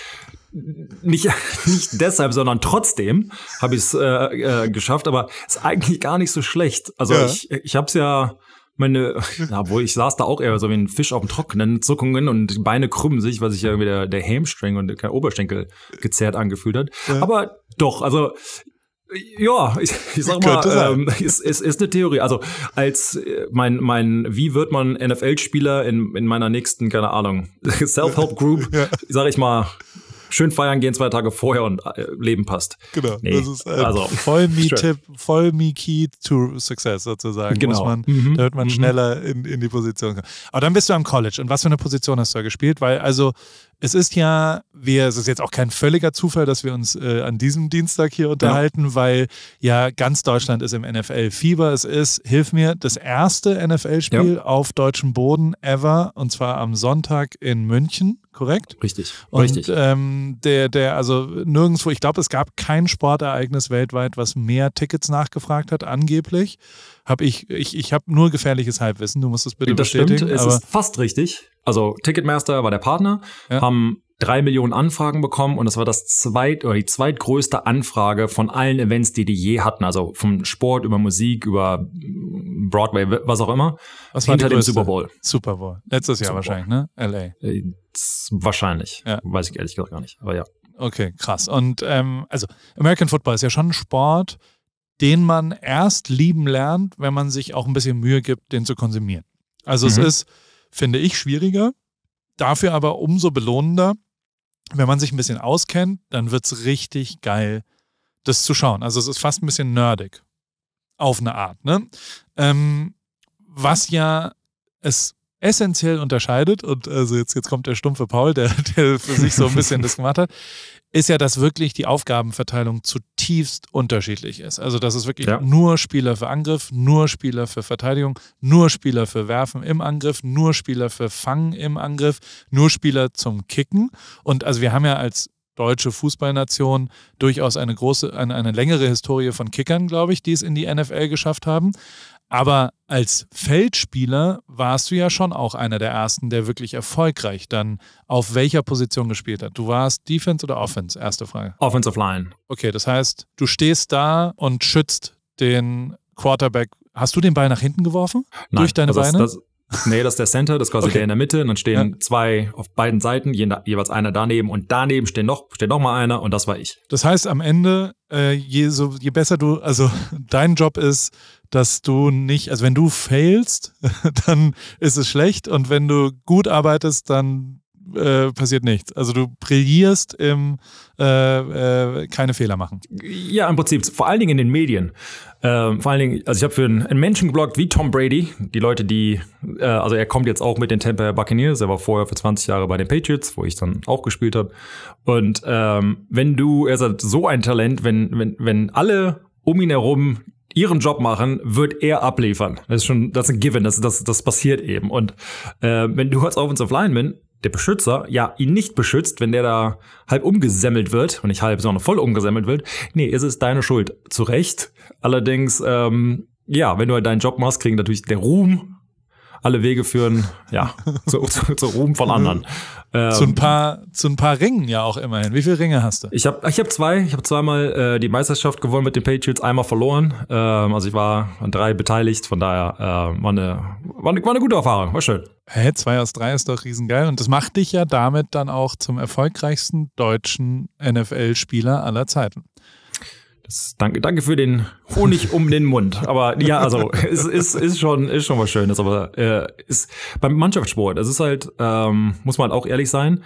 nicht, nicht deshalb, sondern trotzdem habe ich es äh, äh, geschafft, aber es ist eigentlich gar nicht so schlecht. Also ja. ich, ich habe es ja meine, ja, wohl, ich saß da auch eher so wie ein Fisch auf dem Trockenen, Zuckungen und die Beine krümmen sich, weil sich ja irgendwie der, der Hamstring und der Oberschenkel gezerrt angefühlt hat. Ja. Aber doch, also ja, ich, ich sag mal, ähm, ist, ist, ist eine Theorie. Also als äh, mein, mein, wie wird man NFL-Spieler in, in meiner nächsten, keine Ahnung, Self-Help-Group, ja. sag ich mal, schön feiern gehen zwei Tage vorher und äh, Leben passt. Genau. Nee. Das ist ein äh, also, voll me tipp voll me key to success sozusagen. Genau. Muss man, mhm. Damit man mhm. schneller in, in die Position Kommen. Aber dann bist du am College. Und was für eine Position hast du da gespielt? Weil also es ist ja, wir, es ist jetzt auch kein völliger Zufall, dass wir uns äh, an diesem Dienstag hier unterhalten, ja. weil ja ganz Deutschland ist im NFL-Fieber. Es ist, hilf mir, das erste NFL-Spiel ja. auf deutschem Boden ever und zwar am Sonntag in München korrekt? Richtig. Und, richtig. Ähm, der, der, also nirgendwo, ich glaube, es gab kein Sportereignis weltweit, was mehr Tickets nachgefragt hat, angeblich habe ich, ich, ich habe nur gefährliches Halbwissen, du musst es bitte das bestätigen. Stimmt, es ist fast richtig. Also Ticketmaster war der Partner, ja. haben drei Millionen Anfragen bekommen und das war das zweit oder die zweitgrößte Anfrage von allen Events, die die je hatten. Also vom Sport über Musik über Broadway, was auch immer. Was war hinter dem Super Bowl? Super Bowl. Letztes Jahr Bowl. wahrscheinlich, ne? LA. Äh, wahrscheinlich. Ja. Weiß ich ehrlich gesagt gar nicht. Aber ja. Okay, krass. Und ähm, also American Football ist ja schon ein Sport den man erst lieben lernt, wenn man sich auch ein bisschen Mühe gibt, den zu konsumieren. Also mhm. es ist, finde ich, schwieriger, dafür aber umso belohnender. Wenn man sich ein bisschen auskennt, dann wird es richtig geil, das zu schauen. Also es ist fast ein bisschen nerdig. Auf eine Art. Ne? Ähm, was ja es essentiell unterscheidet, und also jetzt, jetzt kommt der stumpfe Paul, der, der für sich so ein bisschen das gemacht hat, ist ja, dass wirklich die Aufgabenverteilung zutiefst unterschiedlich ist. Also, dass es wirklich ja. nur Spieler für Angriff, nur Spieler für Verteidigung, nur Spieler für Werfen im Angriff, nur Spieler für Fangen im Angriff, nur Spieler zum Kicken. Und also wir haben ja als deutsche Fußballnation durchaus eine große, eine, eine längere Historie von Kickern, glaube ich, die es in die NFL geschafft haben. Aber als Feldspieler warst du ja schon auch einer der ersten, der wirklich erfolgreich dann auf welcher Position gespielt hat. Du warst Defense oder Offense? Erste Frage. Offensive Line. Okay, das heißt, du stehst da und schützt den Quarterback. Hast du den Ball nach hinten geworfen? Nein, Durch deine das, Beine? Das, Nee, das ist der Center, das ist quasi okay. der in der Mitte. Und dann stehen ja. zwei auf beiden Seiten, jeweils einer daneben. Und daneben steht noch, steht noch mal einer und das war ich. Das heißt, am Ende, äh, je, so, je besser du, also dein Job ist, dass du nicht, also wenn du failst, dann ist es schlecht und wenn du gut arbeitest, dann äh, passiert nichts. Also du brillierst im äh, äh, keine Fehler machen. Ja, im Prinzip, vor allen Dingen in den Medien. Ähm, vor allen Dingen, also ich habe für einen, Menschen gebloggt wie Tom Brady, die Leute, die, äh, also er kommt jetzt auch mit den Tampa Buccaneers, er war vorher für 20 Jahre bei den Patriots, wo ich dann auch gespielt habe. Und ähm, wenn du, er ist halt so ein Talent, wenn, wenn, wenn alle um ihn herum ihren Job machen, wird er abliefern. Das ist schon, das ist ein Given, das, das, das passiert eben. Und äh, wenn du als Offensive Lineman, der Beschützer, ja, ihn nicht beschützt, wenn der da halb umgesemmelt wird, und nicht halb, sondern voll umgesemmelt wird, nee, es ist deine Schuld. Zu Recht. Allerdings, ähm, ja, wenn du halt deinen Job machst, kriegen natürlich der Ruhm alle Wege führen, ja, zu, zu, zu Ruhm von anderen. zu, ein paar, zu ein paar Ringen ja auch immerhin. Wie viele Ringe hast du? Ich habe ich hab zwei. Ich habe zweimal äh, die Meisterschaft gewonnen mit den Patriots, einmal verloren. Ähm, also ich war an drei beteiligt. Von daher äh, war, eine, war, eine, war eine gute Erfahrung. War schön. Hä, hey, zwei aus drei ist doch riesengeil. Und das macht dich ja damit dann auch zum erfolgreichsten deutschen NFL-Spieler aller Zeiten. Das, danke, danke für den Honig um den Mund. Aber ja, also es ist, ist, schon, ist schon was Schönes. Aber äh, ist beim Mannschaftssport, es ist halt, ähm, muss man halt auch ehrlich sein,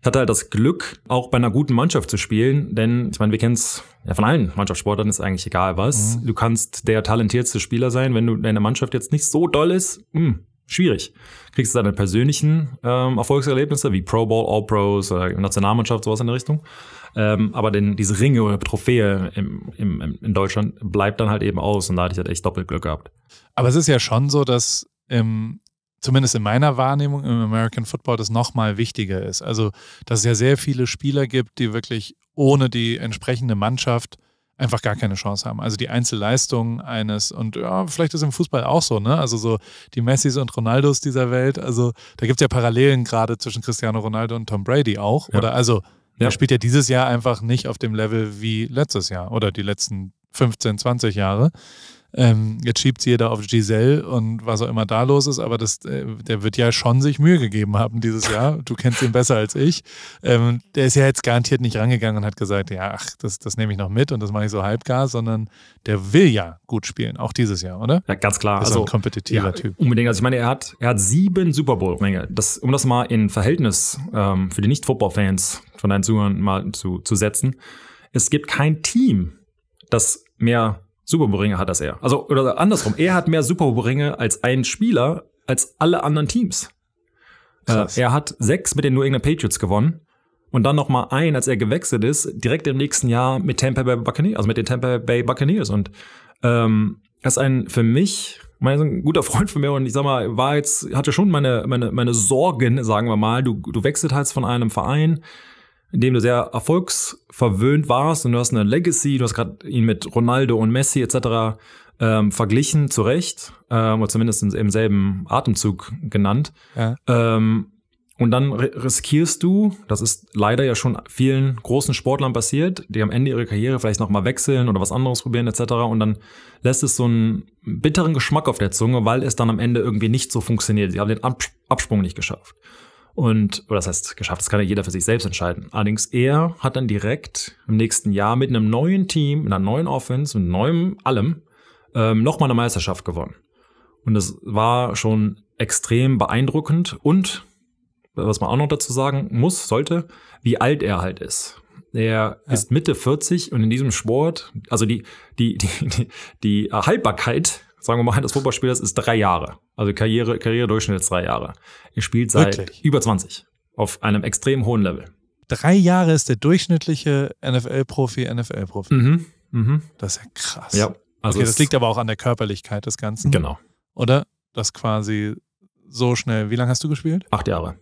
ich hatte halt das Glück, auch bei einer guten Mannschaft zu spielen, denn ich meine, wir kennen es ja, von allen Mannschaftssportlern, ist eigentlich egal was. Mhm. Du kannst der talentierteste Spieler sein, wenn du deine Mannschaft jetzt nicht so doll ist, mh, hm, schwierig. Kriegst du deine persönlichen ähm, Erfolgserlebnisse wie Pro Bowl, All Pros oder Nationalmannschaft, sowas in der Richtung. Ähm, aber denn diese Ringe oder Trophäe im, im, in Deutschland bleibt dann halt eben aus und da hatte ich halt echt doppelt Glück gehabt. Aber es ist ja schon so, dass im, ähm, zumindest in meiner Wahrnehmung im American Football das nochmal wichtiger ist. Also, dass es ja sehr viele Spieler gibt, die wirklich ohne die entsprechende Mannschaft einfach gar keine Chance haben. Also die Einzelleistung eines und ja, vielleicht ist im Fußball auch so, ne? Also so die Messis und Ronaldos dieser Welt, also da gibt es ja Parallelen gerade zwischen Cristiano Ronaldo und Tom Brady auch. Ja. Oder also ja. Er spielt ja dieses Jahr einfach nicht auf dem Level wie letztes Jahr oder die letzten 15, 20 Jahre ähm, jetzt schiebt sie jeder auf Giselle und was auch immer da los ist, aber das, äh, der wird ja schon sich Mühe gegeben haben dieses Jahr. Du kennst ihn besser als ich. Ähm, der ist ja jetzt garantiert nicht rangegangen und hat gesagt, ja, ach, das, das nehme ich noch mit und das mache ich so halbgar, sondern der will ja gut spielen, auch dieses Jahr, oder? Ja, ganz klar. Ist also ein kompetitiver ja, Typ. Unbedingt. Also ich meine, er hat, er hat sieben Super Bowl-Ränge. Das, um das mal in Verhältnis ähm, für die Nicht-Football-Fans von deinen Zuhörern mal zu, zu setzen. Es gibt kein Team, das mehr Superbowl-Ringe hat das er. Also, oder andersrum, er hat mehr Superbowl-Ringe als ein Spieler, als alle anderen Teams. Äh, er hat sechs mit den New England Patriots gewonnen und dann noch mal ein, als er gewechselt ist, direkt im nächsten Jahr mit Tampa Bay Buccaneers, also mit den Tampa Bay Buccaneers. Und ähm, er ist ein für mich, mein ein guter Freund von mir und ich sag mal, war jetzt hatte schon meine meine meine Sorgen, sagen wir mal. Du du wechselt halt von einem Verein in dem du sehr erfolgsverwöhnt warst und du hast eine Legacy, du hast gerade ihn mit Ronaldo und Messi etc. Ähm, verglichen, zu Recht, ähm, oder zumindest im selben Atemzug genannt. Ja. Ähm, und dann riskierst du, das ist leider ja schon vielen großen Sportlern passiert, die am Ende ihrer Karriere vielleicht nochmal wechseln oder was anderes probieren etc. Und dann lässt es so einen bitteren Geschmack auf der Zunge, weil es dann am Ende irgendwie nicht so funktioniert. Sie haben den Absprung nicht geschafft. Und, oder das heißt, geschafft, das kann ja jeder für sich selbst entscheiden. Allerdings er hat dann direkt im nächsten Jahr mit einem neuen Team, mit einer neuen Offense, mit neuem allem, ähm, nochmal eine Meisterschaft gewonnen. Und das war schon extrem beeindruckend und, was man auch noch dazu sagen muss, sollte, wie alt er halt ist. Er ja. ist Mitte 40 und in diesem Sport, also die, die, die, die, die Haltbarkeit sagen wir mal, eines Fußballspielers ist drei Jahre. Also Karriere, Karrieredurchschnitt ist drei Jahre. Er spielt seit Wirklich? über 20 auf einem extrem hohen Level. Drei Jahre ist der durchschnittliche NFL-Profi, NFL-Profi. Mhm. Mhm. Das ist ja krass. Ja. Also okay, das liegt aber auch an der Körperlichkeit des Ganzen. Genau. Oder? Das quasi so schnell. Wie lange hast du gespielt? Acht Jahre.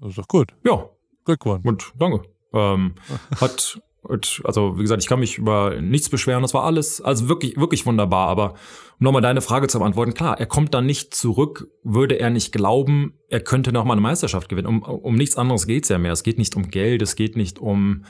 Das ist doch gut. Ja. Glückwunsch. Und danke. Ähm, hat und also, wie gesagt, ich kann mich über nichts beschweren. Das war alles, also wirklich, wirklich wunderbar. Aber um nochmal deine Frage zu beantworten, klar, er kommt dann nicht zurück, würde er nicht glauben, er könnte nochmal eine Meisterschaft gewinnen. Um, um nichts anderes geht es ja mehr. Es geht nicht um Geld, es geht nicht um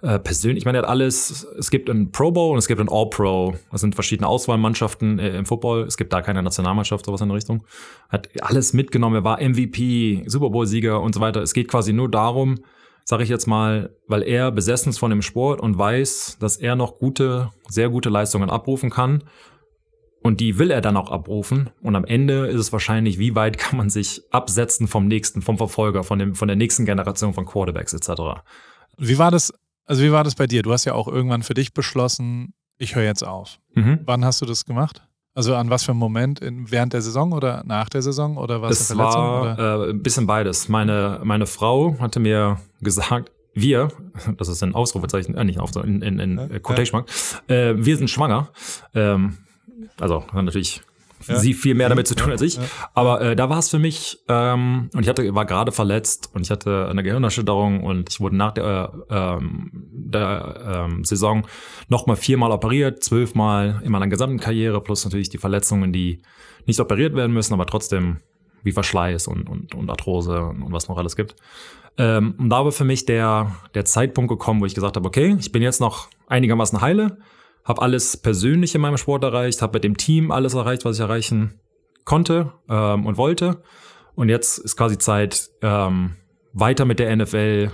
äh, persönlich. Ich meine, er hat alles, es gibt ein Pro Bowl und es gibt ein All-Pro. Das sind verschiedene Auswahlmannschaften äh, im Football. Es gibt da keine Nationalmannschaft, sowas in der Richtung. Hat alles mitgenommen, er war MVP, Super Bowl-Sieger und so weiter. Es geht quasi nur darum, sage ich jetzt mal, weil er besessen ist von dem Sport und weiß, dass er noch gute, sehr gute Leistungen abrufen kann. Und die will er dann auch abrufen. Und am Ende ist es wahrscheinlich, wie weit kann man sich absetzen vom nächsten, vom Verfolger, von, dem, von der nächsten Generation von Quarterbacks etc. Wie war das, also wie war das bei dir? Du hast ja auch irgendwann für dich beschlossen, ich höre jetzt auf. Mhm. Wann hast du das gemacht? Also an was für einem Moment? In, während der Saison oder nach der Saison oder was? Das Verletzung, war äh, ein bisschen beides. Meine, meine Frau hatte mir gesagt, wir, das ist ein Ausrufezeichen, äh, nicht Ausrufezeichen, in, in, in ja, Quotation, ja. äh, wir sind schwanger. Ähm, also natürlich ja. sie viel mehr damit zu tun als ich. Aber äh, da war es für mich, ähm, und ich hatte, war gerade verletzt und ich hatte eine Gehirnerschütterung und ich wurde nach der, äh, ähm, der ähm, Saison nochmal viermal operiert, zwölfmal in meiner gesamten Karriere, plus natürlich die Verletzungen, die nicht operiert werden müssen, aber trotzdem wie Verschleiß und, und, und Arthrose und was noch alles gibt. Ähm, und da war für mich der, der Zeitpunkt gekommen, wo ich gesagt habe, okay, ich bin jetzt noch einigermaßen heile, habe alles persönlich in meinem Sport erreicht, habe mit dem Team alles erreicht, was ich erreichen konnte ähm, und wollte. Und jetzt ist quasi Zeit, ähm, weiter mit der NFL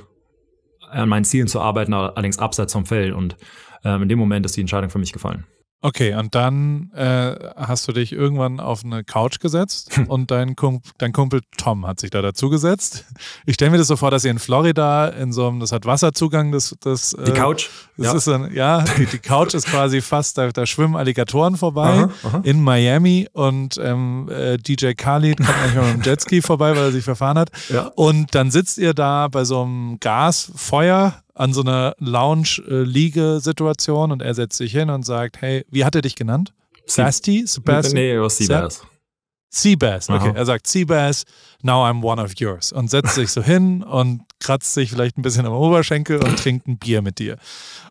an meinen Zielen zu arbeiten, allerdings abseits vom Feld. Und ähm, in dem Moment ist die Entscheidung für mich gefallen. Okay, und dann äh, hast du dich irgendwann auf eine Couch gesetzt und dein, Kump dein Kumpel Tom hat sich da dazugesetzt. Ich stelle mir das so vor, dass ihr in Florida in so einem, das hat Wasserzugang, das, das die äh, Couch, das ja. ist ein, ja, die, die Couch ist quasi fast, da, da schwimmen Alligatoren vorbei aha, aha. in Miami und ähm, äh, DJ Khalid kommt manchmal mit dem Jetski vorbei, weil er sich verfahren hat. Ja. Und dann sitzt ihr da bei so einem Gasfeuer an so einer Lounge-Liege-Situation äh, und er setzt sich hin und sagt, hey, wie hat er dich genannt? Sasti? Sebastian? Nee, er was Sebas. Seabass. Okay, Aha. er sagt Seabass, now I'm one of yours. Und setzt sich so hin und kratzt sich vielleicht ein bisschen am Oberschenkel und trinkt ein Bier mit dir.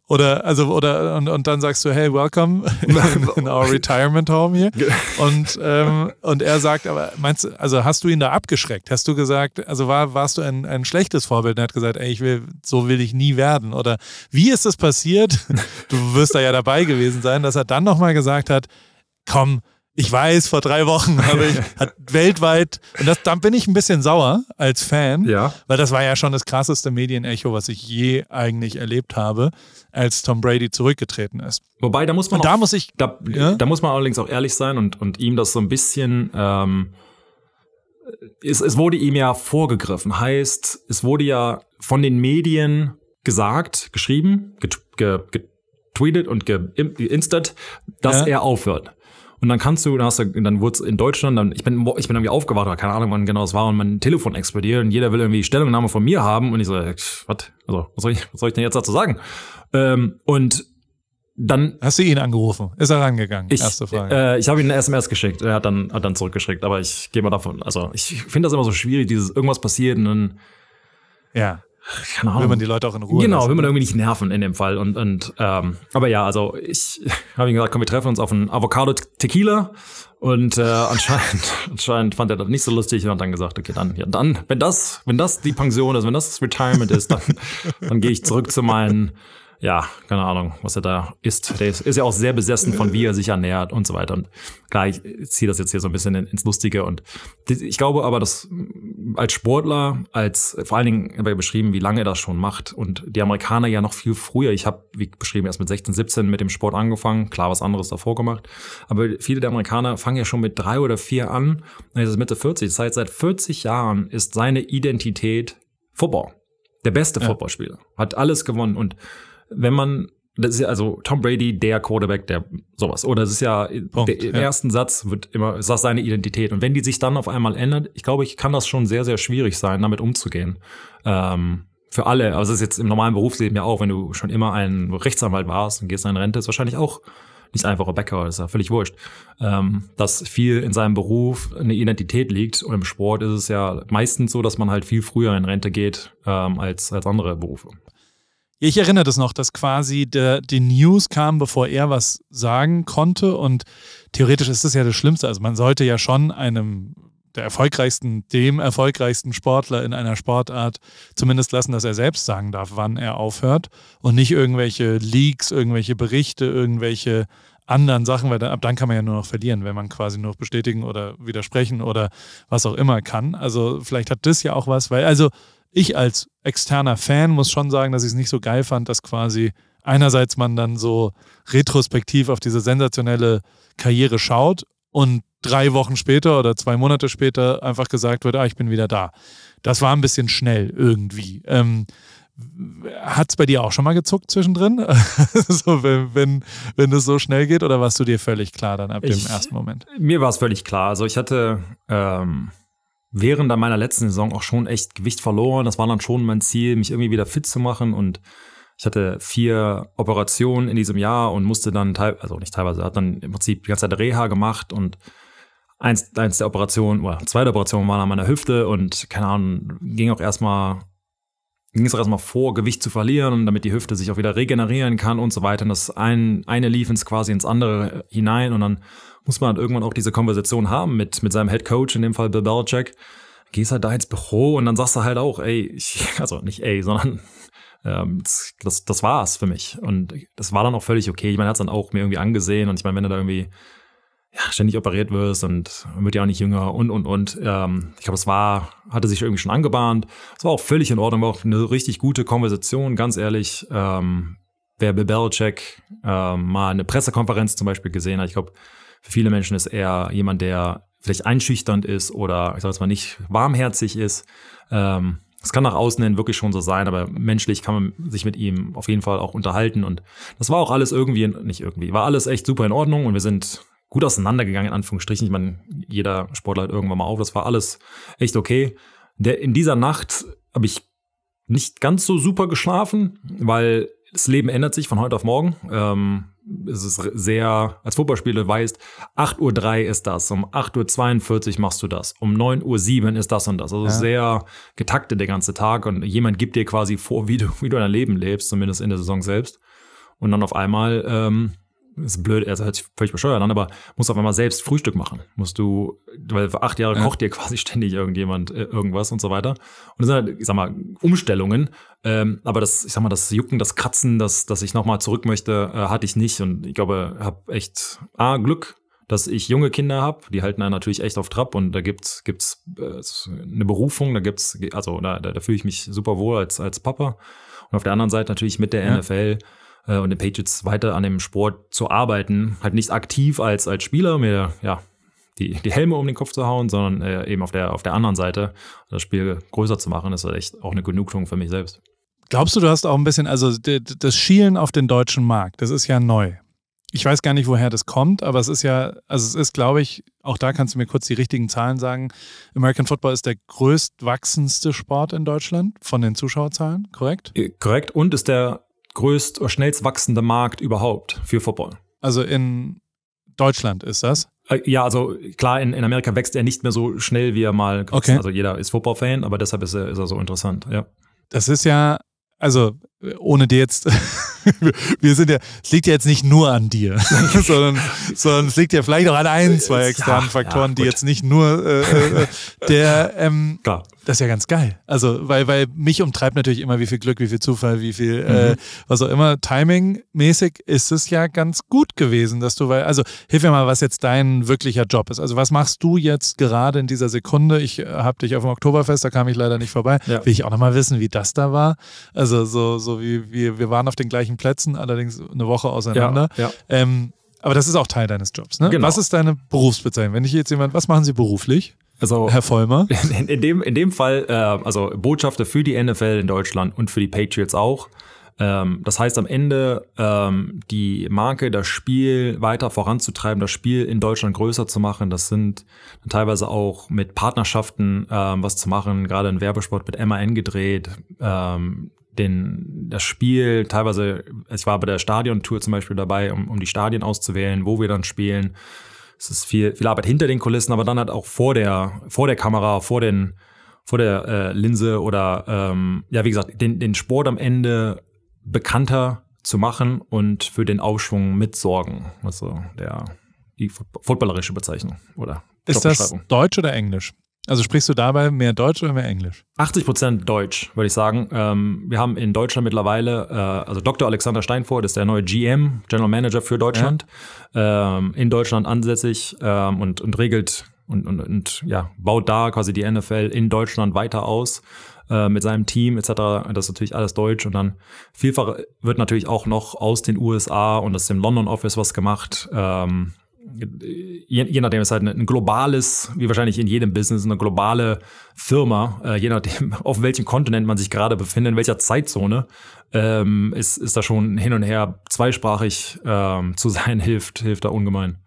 Oder, also, oder, und, und dann sagst du, hey, welcome in, in our retirement home hier. Und, ähm, und er sagt, aber meinst du, also hast du ihn da abgeschreckt? Hast du gesagt, also war, warst du ein, ein schlechtes Vorbild und hat gesagt, ey, ich will, so will ich nie werden? Oder wie ist das passiert? Du wirst da ja dabei gewesen sein, dass er dann nochmal gesagt hat, komm, ich weiß, vor drei Wochen habe ich hat weltweit, und das, dann bin ich ein bisschen sauer als Fan, ja. weil das war ja schon das krasseste Medienecho, was ich je eigentlich erlebt habe, als Tom Brady zurückgetreten ist. Wobei, da muss man, und da, muss ich, da, ja? da, muss man allerdings auch ehrlich sein und, und ihm das so ein bisschen, ähm, es, es wurde ihm ja vorgegriffen, heißt, es wurde ja von den Medien gesagt, geschrieben, getweetet und geinstet, dass ja. er aufhört. Und dann kannst du, dann hast du, dann wurde es in Deutschland, dann, ich bin, ich bin irgendwie aufgewacht, oder keine Ahnung, wann genau es war, und mein Telefon explodiert und jeder will irgendwie Stellungnahme von mir haben. Und ich so, äh, was? Also, was soll ich, was soll ich denn jetzt dazu sagen? Ähm, und dann. Hast du ihn angerufen? Ist er rangegangen? Ich, Erste Frage. Äh, ich habe ihm eine SMS geschickt. Er hat dann, hat dann zurückgeschickt. Aber ich gehe mal davon. Also, ich finde das immer so schwierig, dieses irgendwas passiert und dann. Ja keine Ahnung. Will man die Leute auch in Ruhe Genau, lassen. will man irgendwie nicht nerven in dem Fall. Und, und ähm, aber ja, also ich habe ihm gesagt, komm, wir treffen uns auf einen Avocado Tequila. Und äh, anscheinend, anscheinend fand er das nicht so lustig und hat dann gesagt, okay, dann, ja, dann, wenn das, wenn das die Pension ist, wenn das das Retirement ist, dann, dann gehe ich zurück zu meinen ja, keine Ahnung, was er da ist. Der ist, ist ja auch sehr besessen von, wie er sich ernährt und so weiter. Und klar, ich ziehe das jetzt hier so ein bisschen ins Lustige. Und ich glaube aber, dass mm, als Sportler, als vor allen Dingen habe ich beschrieben, wie lange er das schon macht. Und die Amerikaner ja noch viel früher. Ich habe, wie beschrieben, erst mit 16, 17 mit dem Sport angefangen. Klar, was anderes davor gemacht. Aber viele der Amerikaner fangen ja schon mit drei oder vier an. Jetzt ist Mitte 40. Das heißt, seit 40 Jahren ist seine Identität Football. Der beste ja. Footballspieler. Hat alles gewonnen. Und wenn man das ist ja also Tom Brady, der Quarterback, der sowas. Oder es ist ja, Punkt, der, im ersten Satz wird immer, ist das seine Identität. Und wenn die sich dann auf einmal ändert, ich glaube, ich kann das schon sehr, sehr schwierig sein, damit umzugehen. Ähm, für alle. Also es ist jetzt im normalen Berufsleben ja auch, wenn du schon immer ein Rechtsanwalt warst und gehst in Rente, ist wahrscheinlich auch nicht einfacher Bäcker, ist ja völlig wurscht. Ähm, dass viel in seinem Beruf eine Identität liegt. Und im Sport ist es ja meistens so, dass man halt viel früher in Rente geht ähm, als, als andere Berufe ich erinnere das noch, dass quasi der, die News kam, bevor er was sagen konnte. Und theoretisch ist das ja das Schlimmste. Also man sollte ja schon einem der erfolgreichsten, dem erfolgreichsten Sportler in einer Sportart zumindest lassen, dass er selbst sagen darf, wann er aufhört und nicht irgendwelche Leaks, irgendwelche Berichte, irgendwelche anderen Sachen, weil dann, ab dann kann man ja nur noch verlieren, wenn man quasi nur noch bestätigen oder widersprechen oder was auch immer kann. Also vielleicht hat das ja auch was, weil also ich als externer Fan muss schon sagen, dass ich es nicht so geil fand, dass quasi einerseits man dann so retrospektiv auf diese sensationelle Karriere schaut und drei Wochen später oder zwei Monate später einfach gesagt wird, ah, ich bin wieder da. Das war ein bisschen schnell irgendwie. Ähm, hat es bei dir auch schon mal gezuckt zwischendrin? so, wenn, wenn, wenn das so schnell geht oder warst du dir völlig klar dann ab ich, dem ersten Moment? Mir war es völlig klar. Also ich hatte ähm während meiner letzten Saison auch schon echt Gewicht verloren. Das war dann schon mein Ziel, mich irgendwie wieder fit zu machen. Und ich hatte vier Operationen in diesem Jahr und musste dann, teilweise, also nicht teilweise, hat dann im Prinzip die ganze Zeit Reha gemacht und eins, eins der Operationen, oder zwei der Operationen waren an meiner Hüfte und keine Ahnung, ging auch erstmal ging es erstmal vor, Gewicht zu verlieren und damit die Hüfte sich auch wieder regenerieren kann und so weiter. Und das ein, eine lief ins quasi ins andere hinein und dann muss man halt irgendwann auch diese Konversation haben mit, mit seinem Head Coach, in dem Fall Bill Belichick. Gehst halt da ins Büro und dann sagst du halt auch, ey, ich, also nicht ey, sondern ähm, das, das war's für mich. Und das war dann auch völlig okay. Ich meine, er hat es dann auch mir irgendwie angesehen und ich meine, wenn er da irgendwie ja, ständig operiert wirst und wird ja auch nicht jünger und, und, und. Ähm, ich glaube, es war, hatte sich irgendwie schon angebahnt. Es war auch völlig in Ordnung, war auch eine richtig gute Konversation, ganz ehrlich. Ähm, wer Bill Belichick ähm, mal eine Pressekonferenz zum Beispiel gesehen hat, ich glaube, für viele Menschen ist er jemand, der vielleicht einschüchternd ist oder, ich sage jetzt mal, nicht warmherzig ist. Ähm, es kann nach außen hin wirklich schon so sein, aber menschlich kann man sich mit ihm auf jeden Fall auch unterhalten. Und das war auch alles irgendwie, nicht irgendwie, war alles echt super in Ordnung und wir sind gut auseinandergegangen, in Anführungsstrichen. Ich meine, jeder Sportler hat irgendwann mal auf. Das war alles echt okay. Der, in dieser Nacht habe ich nicht ganz so super geschlafen, weil das Leben ändert sich von heute auf morgen. Ähm, es ist sehr, als Fußballspieler weißt, 8.03 Uhr ist das, um 8.42 Uhr machst du das, um 9.07 Uhr ist das und das. Also ja. sehr getaktet der ganze Tag und jemand gibt dir quasi vor, wie du, wie du dein Leben lebst, zumindest in der Saison selbst. Und dann auf einmal ähm, ist blöd, also hört sich völlig bescheuert an, aber musst auf einmal selbst Frühstück machen. Musst du, weil für acht Jahre ja. kocht dir quasi ständig irgendjemand äh, irgendwas und so weiter. Und das sind halt, ich sag mal, Umstellungen. Ähm, aber das, ich sag mal, das Jucken, das Kratzen, das, dass ich nochmal zurück möchte, äh, hatte ich nicht. Und ich glaube, habe echt A, Glück, dass ich junge Kinder habe, die halten einen natürlich echt auf Trab und da gibt's gibt's äh, eine Berufung, da gibt's also da, da, da fühle ich mich super wohl als als Papa und auf der anderen Seite natürlich mit der ja. NFL äh, und den Patriots weiter an dem Sport zu arbeiten. Halt nicht aktiv als, als Spieler, mir ja, die, die Helme um den Kopf zu hauen, sondern äh, eben auf der, auf der anderen Seite das Spiel größer zu machen. ist halt echt auch eine Genugtuung für mich selbst. Glaubst du, du hast auch ein bisschen, also das Schielen auf den deutschen Markt, das ist ja neu. Ich weiß gar nicht, woher das kommt, aber es ist ja, also es ist, glaube ich, auch da kannst du mir kurz die richtigen Zahlen sagen. American Football ist der größtwachsendste Sport in Deutschland von den Zuschauerzahlen, korrekt? Äh, korrekt und ist der größt oder schnellst wachsende Markt überhaupt für Football. Also in Deutschland ist das? Äh, ja, also klar, in, in Amerika wächst er nicht mehr so schnell, wie er mal Okay. Also jeder ist Football-Fan, aber deshalb ist er, ist er so interessant, ja. Das ist ja, also ohne dir jetzt wir sind ja, es liegt ja jetzt nicht nur an dir, sondern, sondern es liegt ja vielleicht auch an ein, zwei externen ja, Faktoren, ja, die jetzt nicht nur äh, äh, äh, der ähm, Klar. Das ist ja ganz geil. Also, weil, weil mich umtreibt natürlich immer, wie viel Glück, wie viel Zufall, wie viel, äh, mhm. äh, was auch immer. Timing-mäßig ist es ja ganz gut gewesen, dass du, weil, also hilf mir mal, was jetzt dein wirklicher Job ist. Also, was machst du jetzt gerade in dieser Sekunde? Ich habe dich auf dem Oktoberfest, da kam ich leider nicht vorbei. Ja. Will ich auch nochmal wissen, wie das da war. Also, so, so wie, wie wir waren auf den gleichen gleichen Plätzen, allerdings eine Woche auseinander. Ja, ja. Ähm, aber das ist auch Teil deines Jobs. Ne? Genau. Was ist deine Berufsbezeichnung? Wenn ich jetzt jemand, was machen Sie beruflich? Also, Herr Vollmer? In, in dem, in dem Fall, äh, also Botschafter für die NFL in Deutschland und für die Patriots auch. Ähm, das heißt, am Ende ähm, die Marke, das Spiel weiter voranzutreiben, das Spiel in Deutschland größer zu machen. Das sind teilweise auch mit Partnerschaften ähm, was zu machen, gerade in Werbesport mit MAN gedreht, ähm, den, das Spiel teilweise, ich war bei der Stadiontour zum Beispiel dabei, um, um die Stadien auszuwählen, wo wir dann spielen. Es ist viel, viel Arbeit hinter den Kulissen, aber dann halt auch vor der, vor der Kamera, vor den, vor der äh, Linse oder ähm, ja, wie gesagt, den, den Sport am Ende bekannter zu machen und für den Aufschwung mitsorgen. Also der die footballerische Bezeichnung oder Ist das Deutsch oder Englisch? Also sprichst du dabei mehr Deutsch oder mehr Englisch? 80 Prozent Deutsch, würde ich sagen. Ähm, wir haben in Deutschland mittlerweile, äh, also Dr. Alexander Steinfurt ist der neue GM, General Manager für Deutschland, ja. ähm, in Deutschland ansässig ähm, und, und regelt und, und, und ja, baut da quasi die NFL in Deutschland weiter aus äh, mit seinem Team etc. Das ist natürlich alles deutsch und dann vielfach wird natürlich auch noch aus den USA und aus dem London Office was gemacht. Ähm, je, je nachdem, es ist halt ein globales, wie wahrscheinlich in jedem Business, eine globale Firma, äh, je nachdem, auf welchem Kontinent man sich gerade befindet, in welcher Zeitzone, ähm, ist, ist da schon hin und her zweisprachig ähm, zu sein, hilft, hilft da ungemein.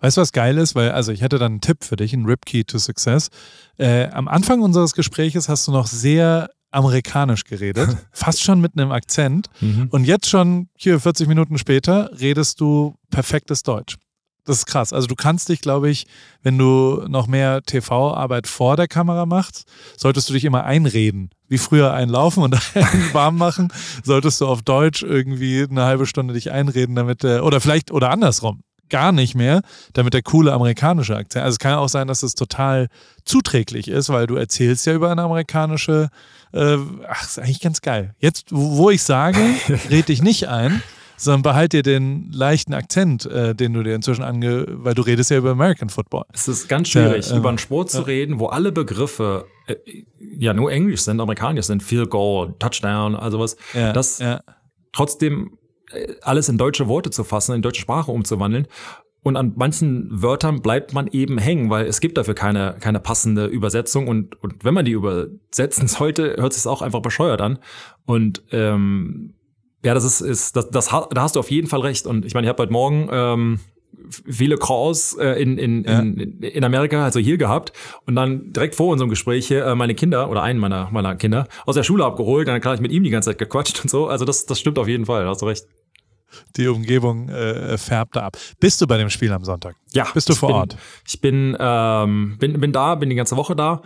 Weißt du, was geil ist? Weil, also ich hätte dann einen Tipp für dich, einen Ripkey to Success. Äh, am Anfang unseres Gespräches hast du noch sehr amerikanisch geredet, fast schon mit einem Akzent. Mhm. Und jetzt schon, hier 40 Minuten später, redest du perfektes Deutsch. Das ist krass. Also du kannst dich, glaube ich, wenn du noch mehr TV-Arbeit vor der Kamera machst, solltest du dich immer einreden. Wie früher einlaufen und einen warm machen, solltest du auf Deutsch irgendwie eine halbe Stunde dich einreden, damit der, oder vielleicht, oder andersrum, gar nicht mehr, damit der coole amerikanische Akzent. Also es kann auch sein, dass es total zuträglich ist, weil du erzählst ja über eine amerikanische, äh, ach, ist eigentlich ganz geil. Jetzt, wo ich sage, red dich nicht ein, sondern behalt dir den leichten Akzent, äh, den du dir inzwischen ange, weil du redest ja über American Football. Es ist ganz schwierig, ja, äh, über einen Sport zu reden, wo alle Begriffe äh, ja nur Englisch sind, Amerikanisch sind, Field Goal, Touchdown, also was. Ja, das ja. trotzdem äh, alles in deutsche Worte zu fassen, in deutsche Sprache umzuwandeln. Und an manchen Wörtern bleibt man eben hängen, weil es gibt dafür keine, keine passende Übersetzung. Und, und wenn man die übersetzen sollte, hört es sich auch einfach bescheuert an. Und ähm, ja, das ist, ist das, das, da hast du auf jeden Fall recht. Und ich meine, ich habe heute Morgen ähm, viele Kraus äh, in, in, ja. in, in Amerika, also hier gehabt. Und dann direkt vor unserem Gespräch hier äh, meine Kinder oder einen meiner, meiner Kinder aus der Schule abgeholt. Dann habe ich mit ihm die ganze Zeit gequatscht und so. Also das, das stimmt auf jeden Fall, da hast du recht. Die Umgebung äh, färbt ab. Bist du bei dem Spiel am Sonntag? Ja. Bist du vor bin, Ort? Ich bin, ähm, bin, bin da, bin die ganze Woche da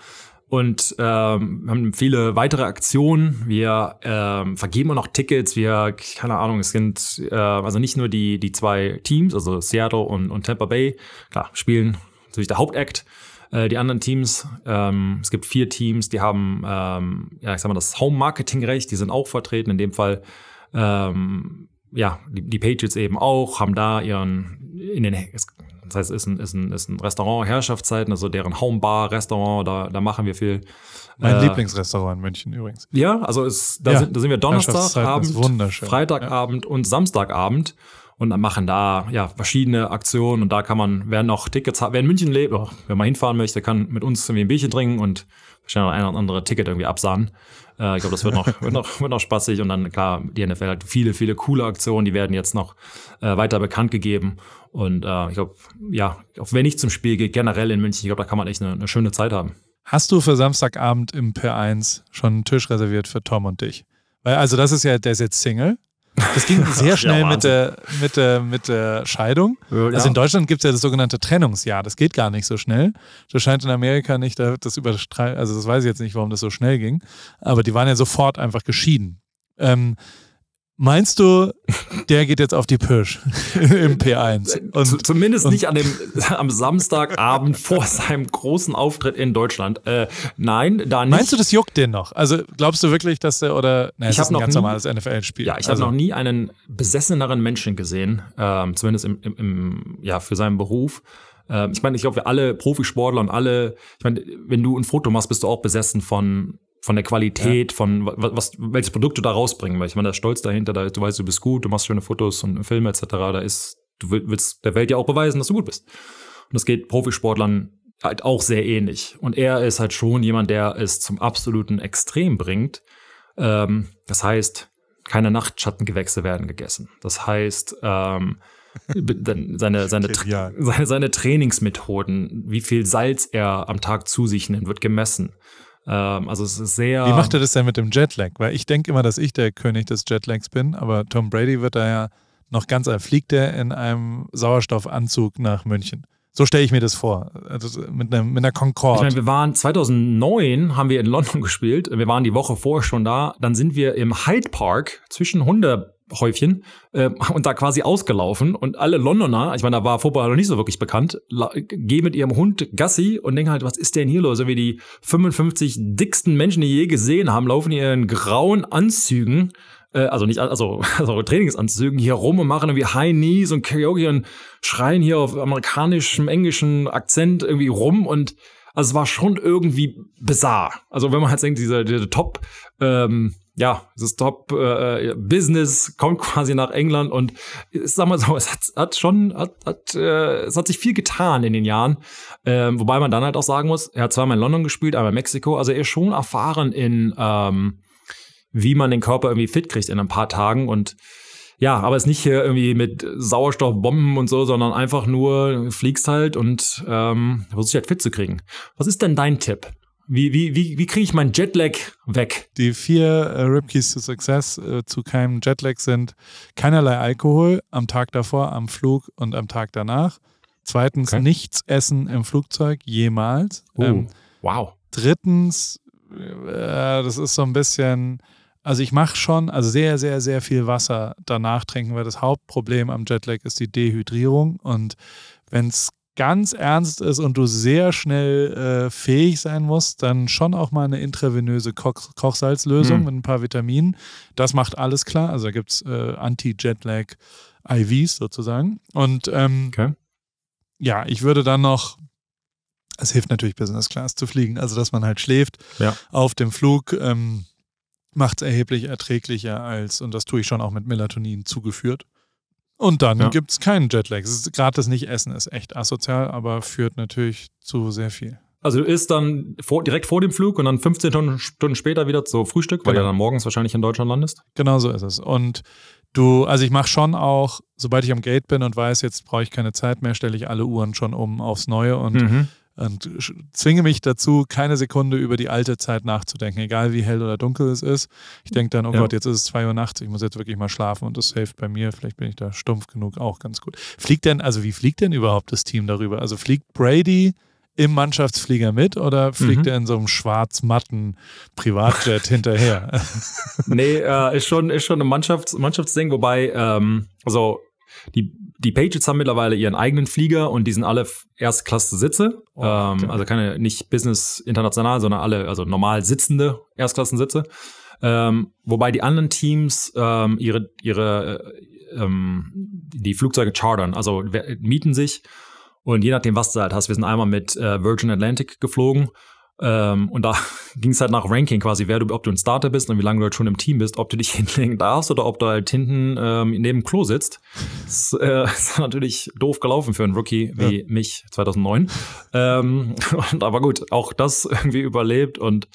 und ähm, haben viele weitere Aktionen. Wir ähm, vergeben auch noch Tickets. Wir, keine Ahnung, es sind äh, also nicht nur die, die zwei Teams, also Seattle und, und Tampa Bay, klar, spielen natürlich der Hauptakt. Äh, die anderen Teams, ähm, es gibt vier Teams, die haben, ähm, ja, ich sag mal, das Home-Marketing-Recht, die sind auch vertreten. In dem Fall, ähm, ja, die, die Patriots eben auch, haben da ihren, in den, das heißt, ist ein, ist ein, ist ein Restaurant, Herrschaftszeiten, also deren Homebar, Restaurant, da, da machen wir viel. Mein äh, Lieblingsrestaurant in München übrigens. Ja, also ist, da, ja. Sind, da sind wir Donnerstagabend, Freitagabend ja. und Samstagabend und dann machen da ja verschiedene Aktionen und da kann man, wer noch Tickets hat, wer in München lebt, oh, wer mal hinfahren möchte, kann mit uns irgendwie ein Bierchen trinken und wahrscheinlich noch ein oder andere Ticket irgendwie absahnen. Äh, ich glaube, das wird noch, wird, noch, wird noch spaßig. Und dann, klar, die NFL hat viele, viele coole Aktionen, die werden jetzt noch äh, weiter bekannt gegeben. Und äh, ich glaube, ja, auch wenn ich zum Spiel gehe, generell in München, ich glaube, da kann man echt eine, eine schöne Zeit haben. Hast du für Samstagabend im P1 schon einen Tisch reserviert für Tom und dich? Weil, also, das ist ja, der ist jetzt Single. Das ging sehr schnell ja, mit, der, mit, der, mit der Scheidung. Ja, also in Deutschland gibt es ja das sogenannte Trennungsjahr. Das geht gar nicht so schnell. Das scheint in Amerika nicht, das überstreitet, also das weiß ich jetzt nicht, warum das so schnell ging. Aber die waren ja sofort einfach geschieden. Ähm, Meinst du, der geht jetzt auf die Pirsch im P1? Und, Zumindest und nicht an dem, am Samstagabend vor seinem großen Auftritt in Deutschland. Äh, nein, da nicht. Meinst du, das juckt den noch? Also glaubst du wirklich, dass der oder. Nein, ich habe noch ganz nie, normales NFL-Spiel. Ja, ich also. habe noch nie einen besesseneren Menschen gesehen, ähm, zumindest im, im, im, ja, für seinen Beruf. Ähm, ich meine, ich glaube, wir alle Profisportler und alle, ich meine, wenn du ein Foto machst, bist du auch besessen von von der Qualität, ja. von was, welches Produkt du da rausbringen möchtest. Ich meine, da ist Stolz dahinter, da du weißt, du bist gut, du machst schöne Fotos und Filme etc. Da ist, du willst der Welt ja auch beweisen, dass du gut bist. Und das geht Profisportlern halt auch sehr ähnlich. Und er ist halt schon jemand, der es zum absoluten Extrem bringt. Ähm, das heißt, keine Nachtschattengewächse werden gegessen. Das heißt, ähm, seine, seine, seine, seine Trainingsmethoden, wie viel Salz er am Tag zu sich nimmt, wird gemessen. Ähm, also es ist sehr. Wie macht er das denn mit dem Jetlag? Weil ich denke immer, dass ich der König des Jetlags bin, aber Tom Brady wird da ja noch ganz, äh, fliegt er in einem Sauerstoffanzug nach München. So stelle ich mir das vor, also mit, einer, mit einer Concorde. Ich meine, wir waren 2009, haben wir in London gespielt. Wir waren die Woche vorher schon da. Dann sind wir im Hyde Park zwischen 100 Häufchen äh, und da quasi ausgelaufen und alle Londoner, ich meine, da war Fußball noch nicht so wirklich bekannt, gehen mit ihrem Hund Gassi und denken halt, was ist denn hier los? So wie die 55 dicksten Menschen, die je gesehen haben, laufen in ihren grauen Anzügen, äh, also nicht, also, also Trainingsanzügen hier rum und machen irgendwie High Knees und Karaoke und schreien hier auf amerikanischem, englischem Akzent irgendwie rum und also es war schon irgendwie bizarr. Also wenn man halt denkt, diese, diese Top ähm, ja, das Top-Business äh, äh, kommt quasi nach England und ich sag mal so, es hat, hat schon, hat, hat, äh, es hat sich viel getan in den Jahren. Ähm, wobei man dann halt auch sagen muss, er hat zweimal in London gespielt, einmal in Mexiko. Also er ist schon erfahren in, ähm, wie man den Körper irgendwie fit kriegt in ein paar Tagen und ja, aber es ist nicht hier irgendwie mit Sauerstoffbomben und so, sondern einfach nur fliegst halt und ähm, versuchst dich halt fit zu kriegen. Was ist denn dein Tipp? Wie, wie, wie, wie kriege ich meinen Jetlag weg? Die vier äh, Ripkeys to Success äh, zu keinem Jetlag sind keinerlei Alkohol am Tag davor, am Flug und am Tag danach. Zweitens, okay. nichts essen im Flugzeug jemals. Oh, ähm, wow. Drittens, äh, das ist so ein bisschen, also ich mache schon, also sehr, sehr, sehr viel Wasser danach trinken, weil das Hauptproblem am Jetlag ist die Dehydrierung. Und wenn es ganz ernst ist und du sehr schnell äh, fähig sein musst, dann schon auch mal eine intravenöse Ko Kochsalzlösung mhm. mit ein paar Vitaminen. Das macht alles klar. Also da gibt es äh, Anti-Jetlag IVs sozusagen. Und ähm, okay. ja, ich würde dann noch es hilft natürlich Business Class zu fliegen, also dass man halt schläft ja. auf dem Flug. Ähm, macht es erheblich erträglicher als, und das tue ich schon auch mit Melatonin zugeführt, und dann ja. gibt es keinen Jetlag. Gratis nicht essen ist echt asozial, aber führt natürlich zu sehr viel. Also du isst dann vor, direkt vor dem Flug und dann 15 Stunden später wieder zu Frühstück, weil genau. du dann morgens wahrscheinlich in Deutschland landest. Genau so ist es. Und du, also ich mache schon auch, sobald ich am Gate bin und weiß, jetzt brauche ich keine Zeit mehr, stelle ich alle Uhren schon um aufs Neue und mhm und zwinge mich dazu, keine Sekunde über die alte Zeit nachzudenken, egal wie hell oder dunkel es ist. Ich denke dann, oh ja. Gott, jetzt ist es 2 Uhr nachts, ich muss jetzt wirklich mal schlafen und das hilft bei mir. Vielleicht bin ich da stumpf genug auch ganz gut. Fliegt denn, also wie fliegt denn überhaupt das Team darüber? Also fliegt Brady im Mannschaftsflieger mit oder fliegt mhm. er in so einem schwarz-matten Privatjet hinterher? nee, äh, ist schon, ist schon ein Mannschafts Mannschaftsding, wobei, ähm, also die die Patriots haben mittlerweile ihren eigenen Flieger und die sind alle Erstklasse Sitze. Oh, ähm, also keine, nicht Business international, sondern alle, also normal sitzende Erstklassensitze. Ähm, wobei die anderen Teams ähm, ihre, ihre äh, ähm, die Flugzeuge chartern, also mieten sich. Und je nachdem, was du halt hast, wir sind einmal mit äh, Virgin Atlantic geflogen ähm, und da ging es halt nach Ranking quasi, wer du, ob du ein Starter bist und wie lange du halt schon im Team bist, ob du dich hinlegen darfst oder ob du halt hinten ähm, neben dem Klo sitzt. Das äh, ist natürlich doof gelaufen für einen Rookie wie ja. mich 2009. Ähm, und, aber gut, auch das irgendwie überlebt und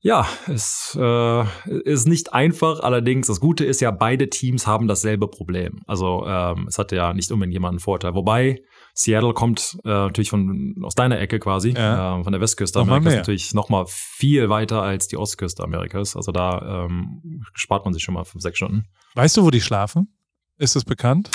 ja, es äh, ist nicht einfach. Allerdings, das Gute ist ja, beide Teams haben dasselbe Problem. Also ähm, es hat ja nicht unbedingt jemanden Vorteil. Wobei, Seattle kommt äh, natürlich von aus deiner Ecke quasi, ja. äh, von der Westküste nochmal Amerikas, mehr. natürlich nochmal viel weiter als die Ostküste Amerikas. Also da ähm, spart man sich schon mal fünf, sechs Stunden. Weißt du, wo die schlafen? Ist das bekannt?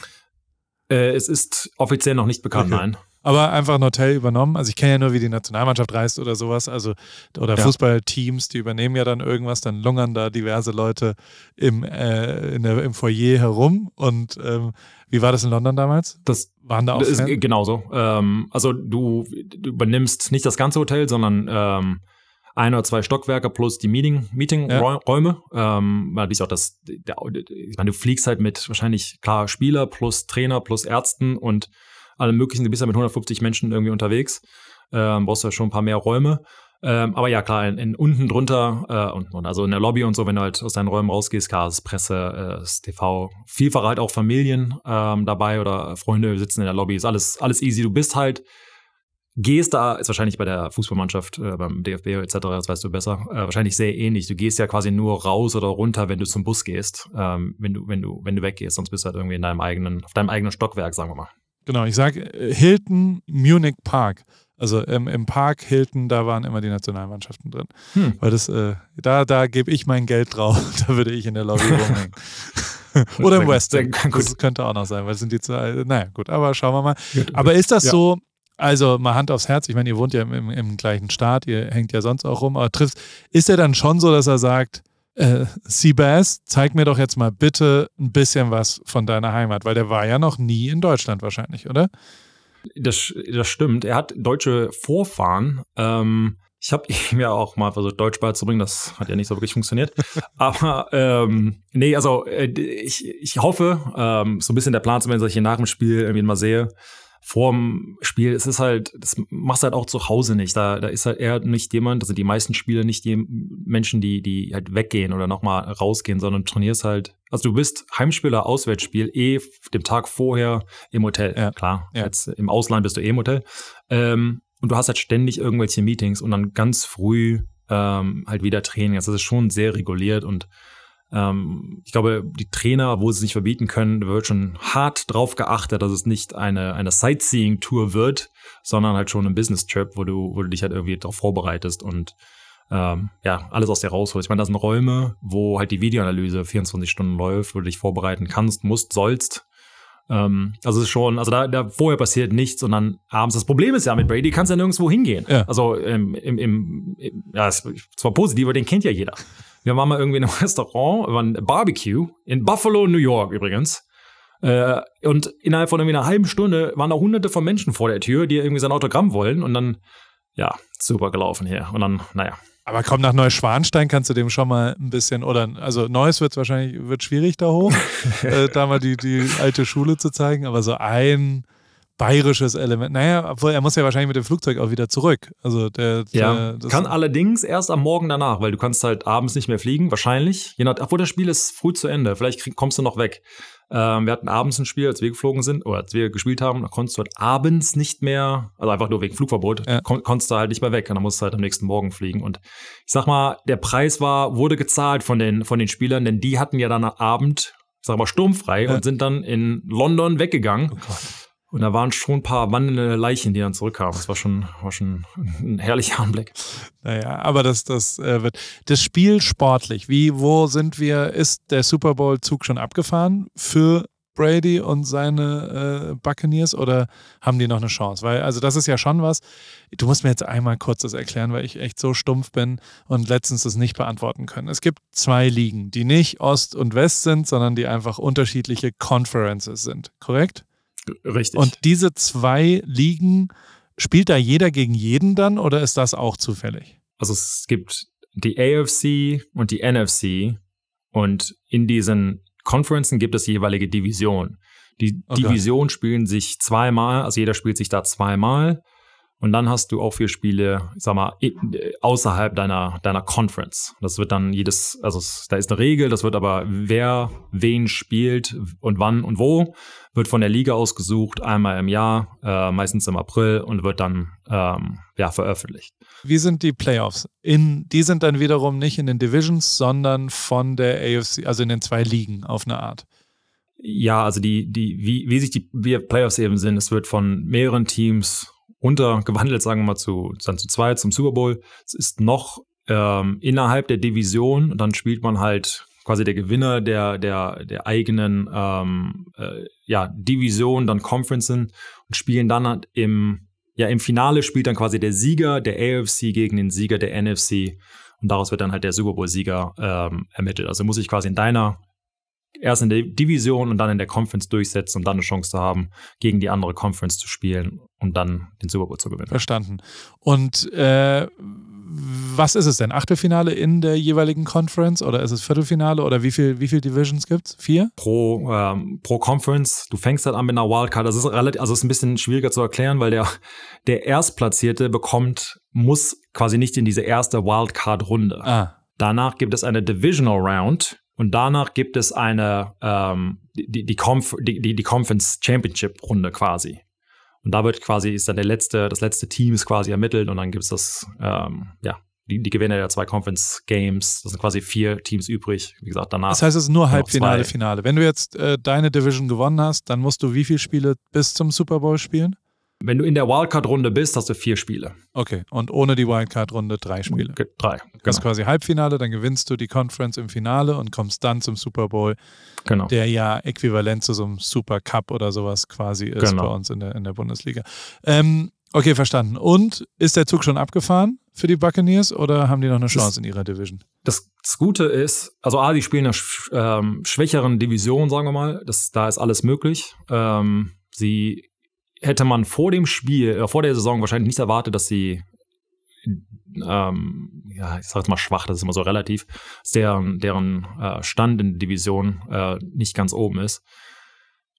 Äh, es ist offiziell noch nicht bekannt, okay. nein aber einfach ein Hotel übernommen. Also ich kenne ja nur, wie die Nationalmannschaft reist oder sowas. Also, oder ja. Fußballteams, die übernehmen ja dann irgendwas, dann lungern da diverse Leute im, äh, der, im Foyer herum. Und ähm, wie war das in London damals? Das waren da auch. Ist, genauso. Ähm, also du, du, übernimmst nicht das ganze Hotel, sondern ähm, ein oder zwei Stockwerke plus die Meeting, Meeting-Räume. Ja. Ähm, wie ist auch das, ich meine, du fliegst halt mit wahrscheinlich klar Spieler plus Trainer plus Ärzten und allem Möglichen. Du bist ja mit 150 Menschen irgendwie unterwegs. Ähm, brauchst ja schon ein paar mehr Räume. Ähm, aber ja, klar, in, in unten drunter, äh, unten, also in der Lobby und so, wenn du halt aus deinen Räumen rausgehst, klar, ist Presse, äh, ist TV, vielfach halt auch Familien ähm, dabei oder Freunde sitzen in der Lobby, ist alles, alles easy. Du bist halt, gehst da, ist wahrscheinlich bei der Fußballmannschaft, äh, beim DFB etc., das weißt du besser, äh, wahrscheinlich sehr ähnlich. Du gehst ja quasi nur raus oder runter, wenn du zum Bus gehst, ähm, wenn, du, wenn, du, wenn du weggehst, sonst bist du halt irgendwie in deinem eigenen, auf deinem eigenen Stockwerk, sagen wir mal. Genau, ich sage äh, Hilton Munich Park. Also im, ähm, im, Park Hilton, da waren immer die Nationalmannschaften drin. Hm. Weil das, äh, da, da gebe ich mein Geld drauf. da würde ich in der Lobby rumhängen. Oder im Westen. Das könnte auch noch sein, weil sind die zwei. Äh, naja, gut, aber schauen wir mal. aber ist das ja. so, also mal Hand aufs Herz, ich meine, ihr wohnt ja im, im, im, gleichen Staat, ihr hängt ja sonst auch rum, aber trifft, ist er dann schon so, dass er sagt, äh, Seabass, zeig mir doch jetzt mal bitte ein bisschen was von deiner Heimat, weil der war ja noch nie in Deutschland wahrscheinlich, oder? Das, das stimmt. Er hat deutsche Vorfahren. Ähm, ich habe ihm ja auch mal versucht, Deutsch beizubringen. Das hat ja nicht so wirklich funktioniert. Aber ähm, nee, also äh, ich, ich hoffe, ähm, so ein bisschen der Plan zumindest, dass ich ihn nach dem Spiel irgendwie mal sehe vorm Spiel, es ist halt, das machst du halt auch zu Hause nicht. Da, da ist halt eher nicht jemand, das sind die meisten Spiele nicht die Menschen, die, die halt weggehen oder nochmal rausgehen, sondern trainierst halt. Also du bist Heimspieler, Auswärtsspiel, eh dem Tag vorher im Hotel. Ja. Klar, ja. Jetzt im Ausland bist du eh im Hotel. Ähm, und du hast halt ständig irgendwelche Meetings und dann ganz früh ähm, halt wieder Training. Also das ist schon sehr reguliert und ähm, ich glaube, die Trainer, wo sie es nicht verbieten können, da wird schon hart drauf geachtet, dass es nicht eine, eine Sightseeing-Tour wird, sondern halt schon ein Business-Trip, wo du, wo du dich halt irgendwie darauf vorbereitest und ähm, ja, alles aus dir rausholst. Ich meine, das sind Räume, wo halt die Videoanalyse 24 Stunden läuft, wo du dich vorbereiten kannst, musst, sollst. Ähm, also es ist schon, also da, da, vorher passiert nichts und dann abends. Das Problem ist ja mit Brady, kannst ja nirgendwo hingehen. Ja. Also im, im, im, ja, zwar positiv, aber den kennt ja jeder. Wir waren mal irgendwie in einem Restaurant, wir ein Barbecue in Buffalo, New York übrigens. Äh, und innerhalb von irgendwie einer halben Stunde waren da hunderte von Menschen vor der Tür, die irgendwie sein Autogramm wollen. Und dann, ja, super gelaufen hier. Und dann, naja. Aber komm, nach Neuschwanstein kannst du dem schon mal ein bisschen, oder, also Neues wird wahrscheinlich, wird schwierig da hoch, äh, da mal die, die alte Schule zu zeigen, aber so ein, bayerisches Element. Naja, obwohl er muss ja wahrscheinlich mit dem Flugzeug auch wieder zurück. Also der, der ja. kann allerdings erst am Morgen danach, weil du kannst halt abends nicht mehr fliegen, wahrscheinlich. Je nach, obwohl das Spiel ist früh zu Ende, vielleicht krieg, kommst du noch weg. Ähm, wir hatten abends ein Spiel, als wir geflogen sind oder als wir gespielt haben, da konntest du halt abends nicht mehr, also einfach nur wegen Flugverbot, ja. kon konntest du halt nicht mehr weg und dann musst du halt am nächsten Morgen fliegen. Und ich sag mal, der Preis war, wurde gezahlt von den, von den Spielern, denn die hatten ja dann am Abend, ich sag mal, sturmfrei ja. und sind dann in London weggegangen. Oh Gott und da waren schon ein paar wandelnde Leichen, die dann zurückkamen. Das war schon, war schon ein herrlicher Anblick. Naja, aber das, das äh, wird. Das Spiel sportlich. Wie, wo sind wir? Ist der Super Bowl-Zug schon abgefahren für Brady und seine äh, Buccaneers oder haben die noch eine Chance? Weil, also, das ist ja schon was. Du musst mir jetzt einmal kurz das erklären, weil ich echt so stumpf bin und letztens das nicht beantworten können. Es gibt zwei Ligen, die nicht Ost und West sind, sondern die einfach unterschiedliche Conferences sind, korrekt? Richtig. Und diese zwei Ligen, spielt da jeder gegen jeden dann oder ist das auch zufällig? Also es gibt die AFC und die NFC und in diesen Conferences gibt es jeweilige Divisionen. Die okay. Division spielen sich zweimal, also jeder spielt sich da zweimal und dann hast du auch vier Spiele, ich sag mal, außerhalb deiner, deiner Conference. Das wird dann jedes, also es, da ist eine Regel, das wird aber, wer wen spielt und wann und wo, wird von der Liga ausgesucht, einmal im Jahr, äh, meistens im April und wird dann ähm, ja, veröffentlicht. Wie sind die Playoffs? In, die sind dann wiederum nicht in den Divisions, sondern von der AFC, also in den zwei Ligen auf eine Art. Ja, also die, die, wie, wie sich die wie Playoffs eben sind, es wird von mehreren Teams untergewandelt, sagen wir mal, zu, dann zu zwei, zum Super Bowl. Es ist noch ähm, innerhalb der Division und dann spielt man halt quasi der Gewinner der, der, der eigenen ähm, äh, ja, Division, dann Conferences und spielen dann halt im, ja, im Finale spielt dann quasi der Sieger der AFC gegen den Sieger der NFC und daraus wird dann halt der Super Bowl-Sieger ähm, ermittelt. Also muss ich quasi in deiner erst in der Division und dann in der Conference durchsetzen, um dann eine Chance zu haben, gegen die andere Conference zu spielen um dann den Super Bowl zu gewinnen. Verstanden. Und äh, was ist es denn? Achtelfinale in der jeweiligen Conference oder ist es Viertelfinale oder wie viel, wie viel Divisions gibt's? Vier? Pro, ähm, pro Conference. Du fängst halt an mit einer Wildcard. Das ist relativ, also ist ein bisschen schwieriger zu erklären, weil der, der Erstplatzierte bekommt, muss quasi nicht in diese erste Wildcard-Runde. Ah. Danach gibt es eine Divisional Round, und danach gibt es eine, ähm, die, die, Conf die, die Conference Championship Runde quasi. Und da wird quasi, ist dann der letzte, das letzte Team ist quasi ermittelt und dann gibt es das, ähm, ja, die, die, Gewinner der zwei Conference Games. Das sind quasi vier Teams übrig. Wie gesagt, danach. Das heißt, es ist nur Halbfinale, Finale. Wenn du jetzt äh, deine Division gewonnen hast, dann musst du wie viele Spiele bis zum Super Bowl spielen? Wenn du in der Wildcard-Runde bist, hast du vier Spiele. Okay, und ohne die Wildcard-Runde drei Spiele. Okay, drei. Genau. Das ist genau. quasi Halbfinale, dann gewinnst du die Conference im Finale und kommst dann zum Super Bowl, genau. der ja äquivalent zu so einem Super Cup oder sowas quasi ist genau. bei uns in der, in der Bundesliga. Ähm, okay, verstanden. Und ist der Zug schon abgefahren für die Buccaneers oder haben die noch eine Chance das, in ihrer Division? Das, das, Gute ist, also A, die spielen in einer ähm, schwächeren Division, sagen wir mal. Das, da ist alles möglich. Ähm, sie hätte man vor dem Spiel, äh, vor der Saison wahrscheinlich nicht erwartet, dass sie ähm, ja, ich sag jetzt mal schwach, das ist immer so relativ, deren, deren äh, Stand in der Division äh, nicht ganz oben ist.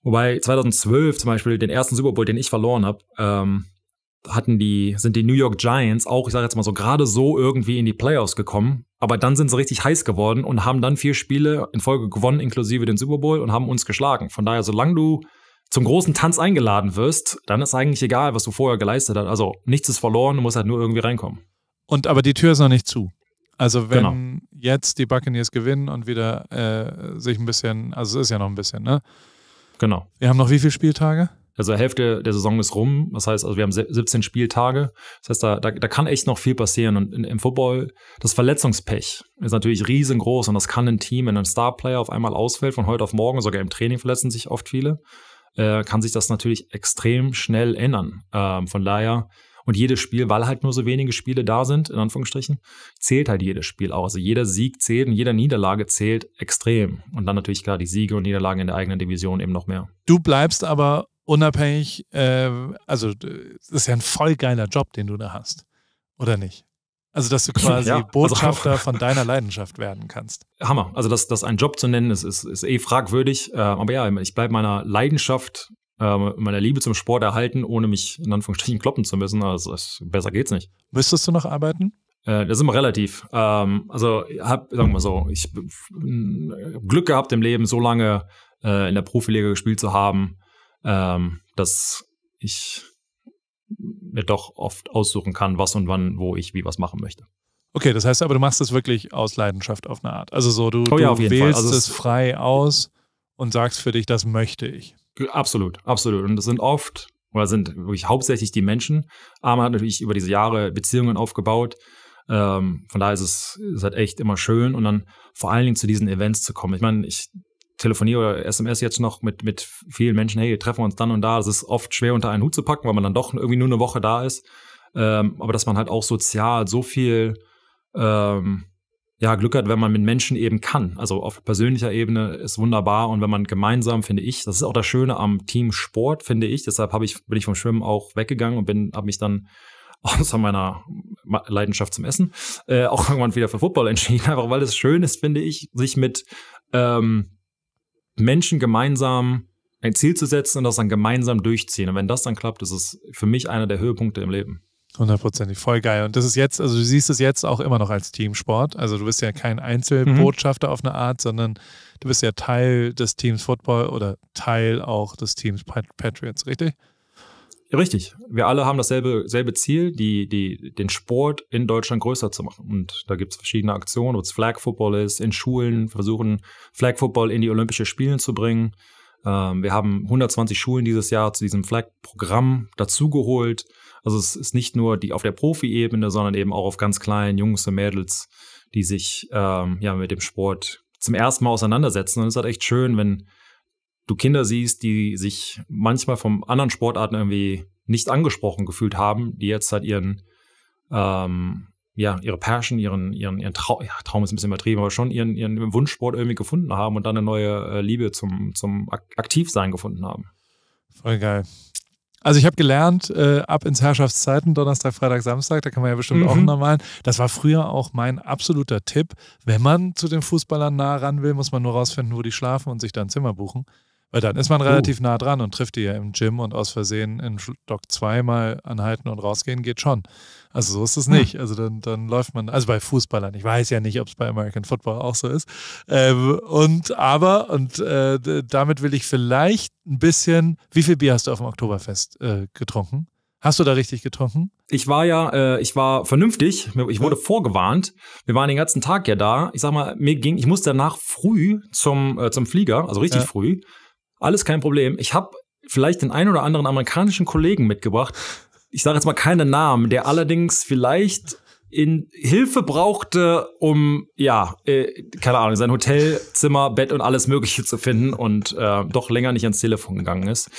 Wobei 2012 zum Beispiel den ersten Super Bowl, den ich verloren habe, ähm, hatten die, sind die New York Giants auch, ich sage jetzt mal so, gerade so irgendwie in die Playoffs gekommen. Aber dann sind sie richtig heiß geworden und haben dann vier Spiele in Folge gewonnen, inklusive den Super Bowl, und haben uns geschlagen. Von daher, solange du zum großen Tanz eingeladen wirst, dann ist eigentlich egal, was du vorher geleistet hast. Also nichts ist verloren, du musst halt nur irgendwie reinkommen. Und aber die Tür ist noch nicht zu. Also wenn genau. jetzt die Buccaneers gewinnen und wieder äh, sich ein bisschen, also es ist ja noch ein bisschen, ne? Genau. Wir haben noch wie viele Spieltage? Also Hälfte der Saison ist rum. Das heißt, also wir haben 17 Spieltage. Das heißt, da, da, da kann echt noch viel passieren. Und in, im Football, das Verletzungspech ist natürlich riesengroß und das kann ein Team, wenn ein Starplayer auf einmal ausfällt von heute auf morgen, sogar im Training verletzen sich oft viele. Äh, kann sich das natürlich extrem schnell ändern. Ähm, von daher, und jedes Spiel, weil halt nur so wenige Spiele da sind, in Anführungsstrichen, zählt halt jedes Spiel auch. Also jeder Sieg zählt und jede Niederlage zählt extrem. Und dann natürlich klar die Siege und Niederlagen in der eigenen Division eben noch mehr. Du bleibst aber unabhängig, äh, also es ist ja ein voll geiler Job, den du da hast. Oder nicht? Also, dass du quasi ja, also Botschafter also von deiner Leidenschaft werden kannst. Hammer. Also, das, das einen Job zu nennen, ist, ist, ist eh fragwürdig. Äh, aber ja, ich bleibe meiner Leidenschaft, äh, meiner Liebe zum Sport erhalten, ohne mich in Anführungsstrichen kloppen zu müssen. Also, das, besser geht's nicht. Müsstest du noch arbeiten? Äh, das ist immer relativ. Ähm, also, hab, sagen wir mal so, ich äh, Glück gehabt im Leben, so lange äh, in der Profiliga gespielt zu haben, ähm, dass ich mir doch oft aussuchen kann, was und wann, wo ich wie was machen möchte. Okay, das heißt aber, du machst es wirklich aus Leidenschaft auf eine Art. Also so, du, oh ja, du wählst also es frei aus und sagst für dich, das möchte ich. Absolut, absolut. Und das sind oft oder sind wirklich hauptsächlich die Menschen. Aber man hat natürlich über diese Jahre Beziehungen aufgebaut. Ähm, von daher ist es ist halt echt immer schön und dann vor allen Dingen zu diesen Events zu kommen. Ich meine, ich telefoniere oder SMS jetzt noch mit, mit vielen Menschen, hey, treffen wir uns dann und da. Das ist oft schwer unter einen Hut zu packen, weil man dann doch irgendwie nur eine Woche da ist. Ähm, aber dass man halt auch sozial so viel ähm, ja, Glück hat, wenn man mit Menschen eben kann. Also auf persönlicher Ebene ist wunderbar und wenn man gemeinsam, finde ich, das ist auch das Schöne am Team Sport, finde ich. Deshalb habe ich, bin ich vom Schwimmen auch weggegangen und habe mich dann außer meiner Leidenschaft zum Essen, äh, auch irgendwann wieder für Football entschieden, einfach weil es schön ist, finde ich, sich mit ähm, Menschen gemeinsam ein Ziel zu setzen und das dann gemeinsam durchziehen. Und wenn das dann klappt, ist es für mich einer der Höhepunkte im Leben. Hundertprozentig, voll geil. Und das ist jetzt, also du siehst es jetzt auch immer noch als Teamsport. Also du bist ja kein Einzelbotschafter mhm. auf eine Art, sondern du bist ja Teil des Teams Football oder Teil auch des Teams Patriots, richtig? Richtig. Wir alle haben dasselbe selbe Ziel, die, die, den Sport in Deutschland größer zu machen. Und da gibt es verschiedene Aktionen, ob es Flag Football ist, in Schulen versuchen, Flag Football in die Olympische Spiele zu bringen. Ähm, wir haben 120 Schulen dieses Jahr zu diesem Flag-Programm dazugeholt. Also es ist nicht nur die auf der Profi-Ebene, sondern eben auch auf ganz kleinen Jungs und Mädels, die sich ähm, ja mit dem Sport zum ersten Mal auseinandersetzen. Und es ist halt echt schön, wenn du Kinder siehst, die sich manchmal von anderen Sportarten irgendwie nicht angesprochen gefühlt haben, die jetzt halt ihren, ähm, ja, ihre Passion, ihren, ihren, ihren Traum, ja, Traum ist ein bisschen übertrieben, aber schon ihren, ihren Wunschsport irgendwie gefunden haben und dann eine neue äh, Liebe zum, zum Aktivsein gefunden haben. Voll geil. Also ich habe gelernt, äh, ab ins Herrschaftszeiten, Donnerstag, Freitag, Samstag, da kann man ja bestimmt mhm. auch nochmal. Das war früher auch mein absoluter Tipp. Wenn man zu den Fußballern nah ran will, muss man nur rausfinden, wo die schlafen und sich da ein Zimmer buchen. Weil dann ist man oh. relativ uh. nah dran und trifft die ja im Gym und aus Versehen in Stock 2 mal anhalten und rausgehen geht schon. Also so ist es hm. nicht. Also dann, dann läuft man, also bei Fußballern, ich weiß ja nicht, ob es bei American Football auch so ist. Ähm, und aber, und äh, damit will ich vielleicht ein bisschen, wie viel Bier hast du auf dem Oktoberfest äh, getrunken? Hast du da richtig getrunken? Ich war ja, äh, ich war vernünftig. Ich wurde vorgewarnt. Wir waren den ganzen Tag ja da. Ich sag mal, mir ging, ich musste danach früh zum, äh, zum Flieger, also richtig ja. früh. Alles kein Problem. Ich habe vielleicht den einen oder anderen amerikanischen Kollegen mitgebracht. Ich sage jetzt mal keinen Namen, der allerdings vielleicht in Hilfe brauchte, um ja, äh, keine Ahnung, sein Hotelzimmer, Bett und alles Mögliche zu finden und äh, doch länger nicht ans Telefon gegangen ist.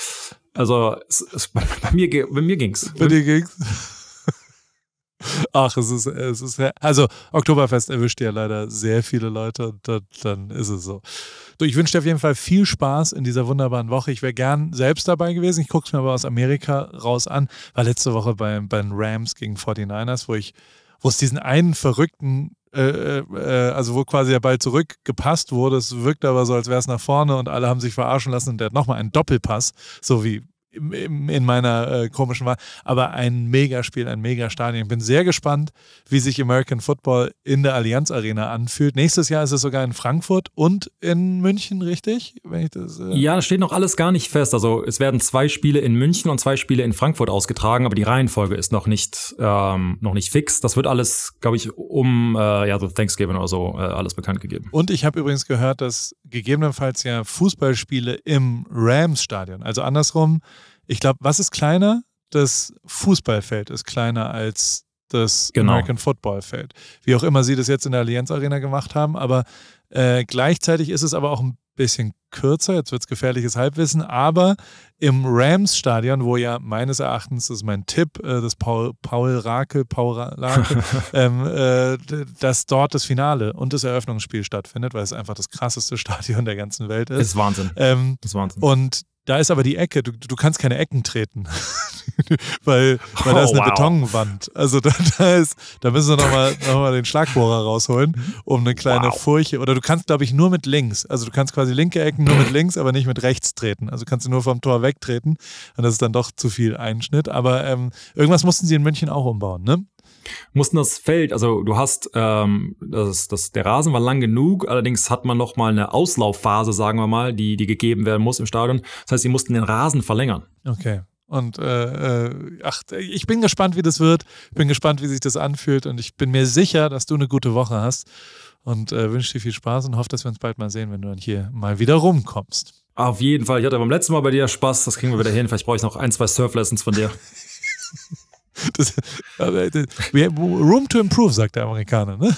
Also es, es, bei, mir, bei mir ging's. Bei dir ging's. Ach, es ist, es ist, also Oktoberfest erwischt ja leider sehr viele Leute und dann, dann ist es so. so. Ich wünsche dir auf jeden Fall viel Spaß in dieser wunderbaren Woche. Ich wäre gern selbst dabei gewesen. Ich gucke es mir aber aus Amerika raus an. War letzte Woche bei, bei den Rams gegen 49ers, wo ich, wo es diesen einen verrückten äh, äh, äh, also wo quasi der Ball zurückgepasst wurde. Es wirkt aber so, als wäre es nach vorne und alle haben sich verarschen lassen und der hat nochmal einen Doppelpass, so wie in meiner äh, komischen Wahl. Aber ein Megaspiel, ein Megastadion. Ich bin sehr gespannt, wie sich American Football in der Allianz Arena anfühlt. Nächstes Jahr ist es sogar in Frankfurt und in München, richtig? Das, äh ja, das steht noch alles gar nicht fest. Also es werden zwei Spiele in München und zwei Spiele in Frankfurt ausgetragen, aber die Reihenfolge ist noch nicht, ähm, noch nicht fix. Das wird alles, glaube ich, um äh, ja, so Thanksgiving oder so äh, alles bekannt gegeben. Und ich habe übrigens gehört, dass gegebenenfalls ja Fußballspiele im Rams-Stadion, also andersrum, ich glaube, was ist kleiner? Das Fußballfeld ist kleiner als das genau. American Football Feld. Wie auch immer sie das jetzt in der Allianz Arena gemacht haben, aber äh, gleichzeitig ist es aber auch ein bisschen kürzer, jetzt wird es gefährliches Halbwissen, aber im Rams-Stadion, wo ja meines Erachtens, das ist mein Tipp, äh, das Paul, Paul Rake, Paul Rake, ähm, äh, dass dort das Finale und das Eröffnungsspiel stattfindet, weil es einfach das krasseste Stadion der ganzen Welt ist. Das Ist Wahnsinn. Ähm, ist Wahnsinn. Und da ist aber die Ecke, du, du kannst keine Ecken treten, weil, weil da ist eine oh, wow. Betonwand. Also da, da, ist, da müssen wir nochmal noch mal den Schlagbohrer rausholen, um eine kleine wow. Furche. Oder du kannst, glaube ich, nur mit links. Also du kannst quasi linke Ecken nur mit links, aber nicht mit rechts treten. Also kannst du nur vom Tor wegtreten. Und das ist dann doch zu viel Einschnitt. Aber ähm, irgendwas mussten sie in München auch umbauen, ne? mussten das Feld, also du hast, ähm, das, das, der Rasen war lang genug, allerdings hat man nochmal eine Auslaufphase, sagen wir mal, die, die gegeben werden muss im Stadion. Das heißt, sie mussten den Rasen verlängern. Okay. Und äh, äh, ach, ich bin gespannt, wie das wird. Ich bin gespannt, wie sich das anfühlt. Und ich bin mir sicher, dass du eine gute Woche hast. Und äh, wünsche dir viel Spaß und hoffe, dass wir uns bald mal sehen, wenn du dann hier mal wieder rumkommst. Auf jeden Fall. Ich hatte beim letzten Mal bei dir Spaß. Das kriegen wir wieder hin. Vielleicht brauche ich noch ein, zwei Surflessons von dir. Das, room to improve, sagt der Amerikaner. Ne?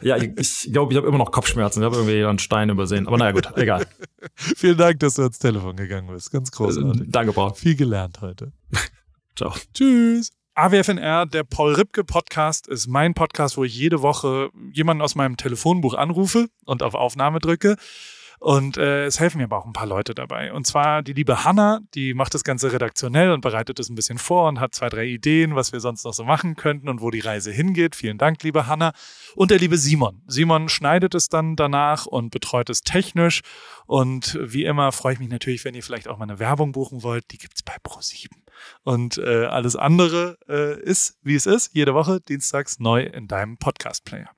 ja, ich glaube, ich habe immer noch Kopfschmerzen. Ich habe irgendwie einen Stein übersehen. Aber naja, gut, egal. Vielen Dank, dass du ans Telefon gegangen bist. Ganz großartig. Äh, danke, Paul. Viel gelernt heute. Ciao. Tschüss. AWFNR, der Paul Ripke Podcast, ist mein Podcast, wo ich jede Woche jemanden aus meinem Telefonbuch anrufe und auf Aufnahme drücke. Und äh, es helfen mir aber auch ein paar Leute dabei. Und zwar die liebe Hanna, die macht das Ganze redaktionell und bereitet es ein bisschen vor und hat zwei, drei Ideen, was wir sonst noch so machen könnten und wo die Reise hingeht. Vielen Dank, liebe Hanna. Und der liebe Simon. Simon schneidet es dann danach und betreut es technisch. Und wie immer freue ich mich natürlich, wenn ihr vielleicht auch mal eine Werbung buchen wollt. Die gibt's bei Pro7. Und äh, alles andere äh, ist, wie es ist, jede Woche, dienstags neu in deinem Podcast-Player.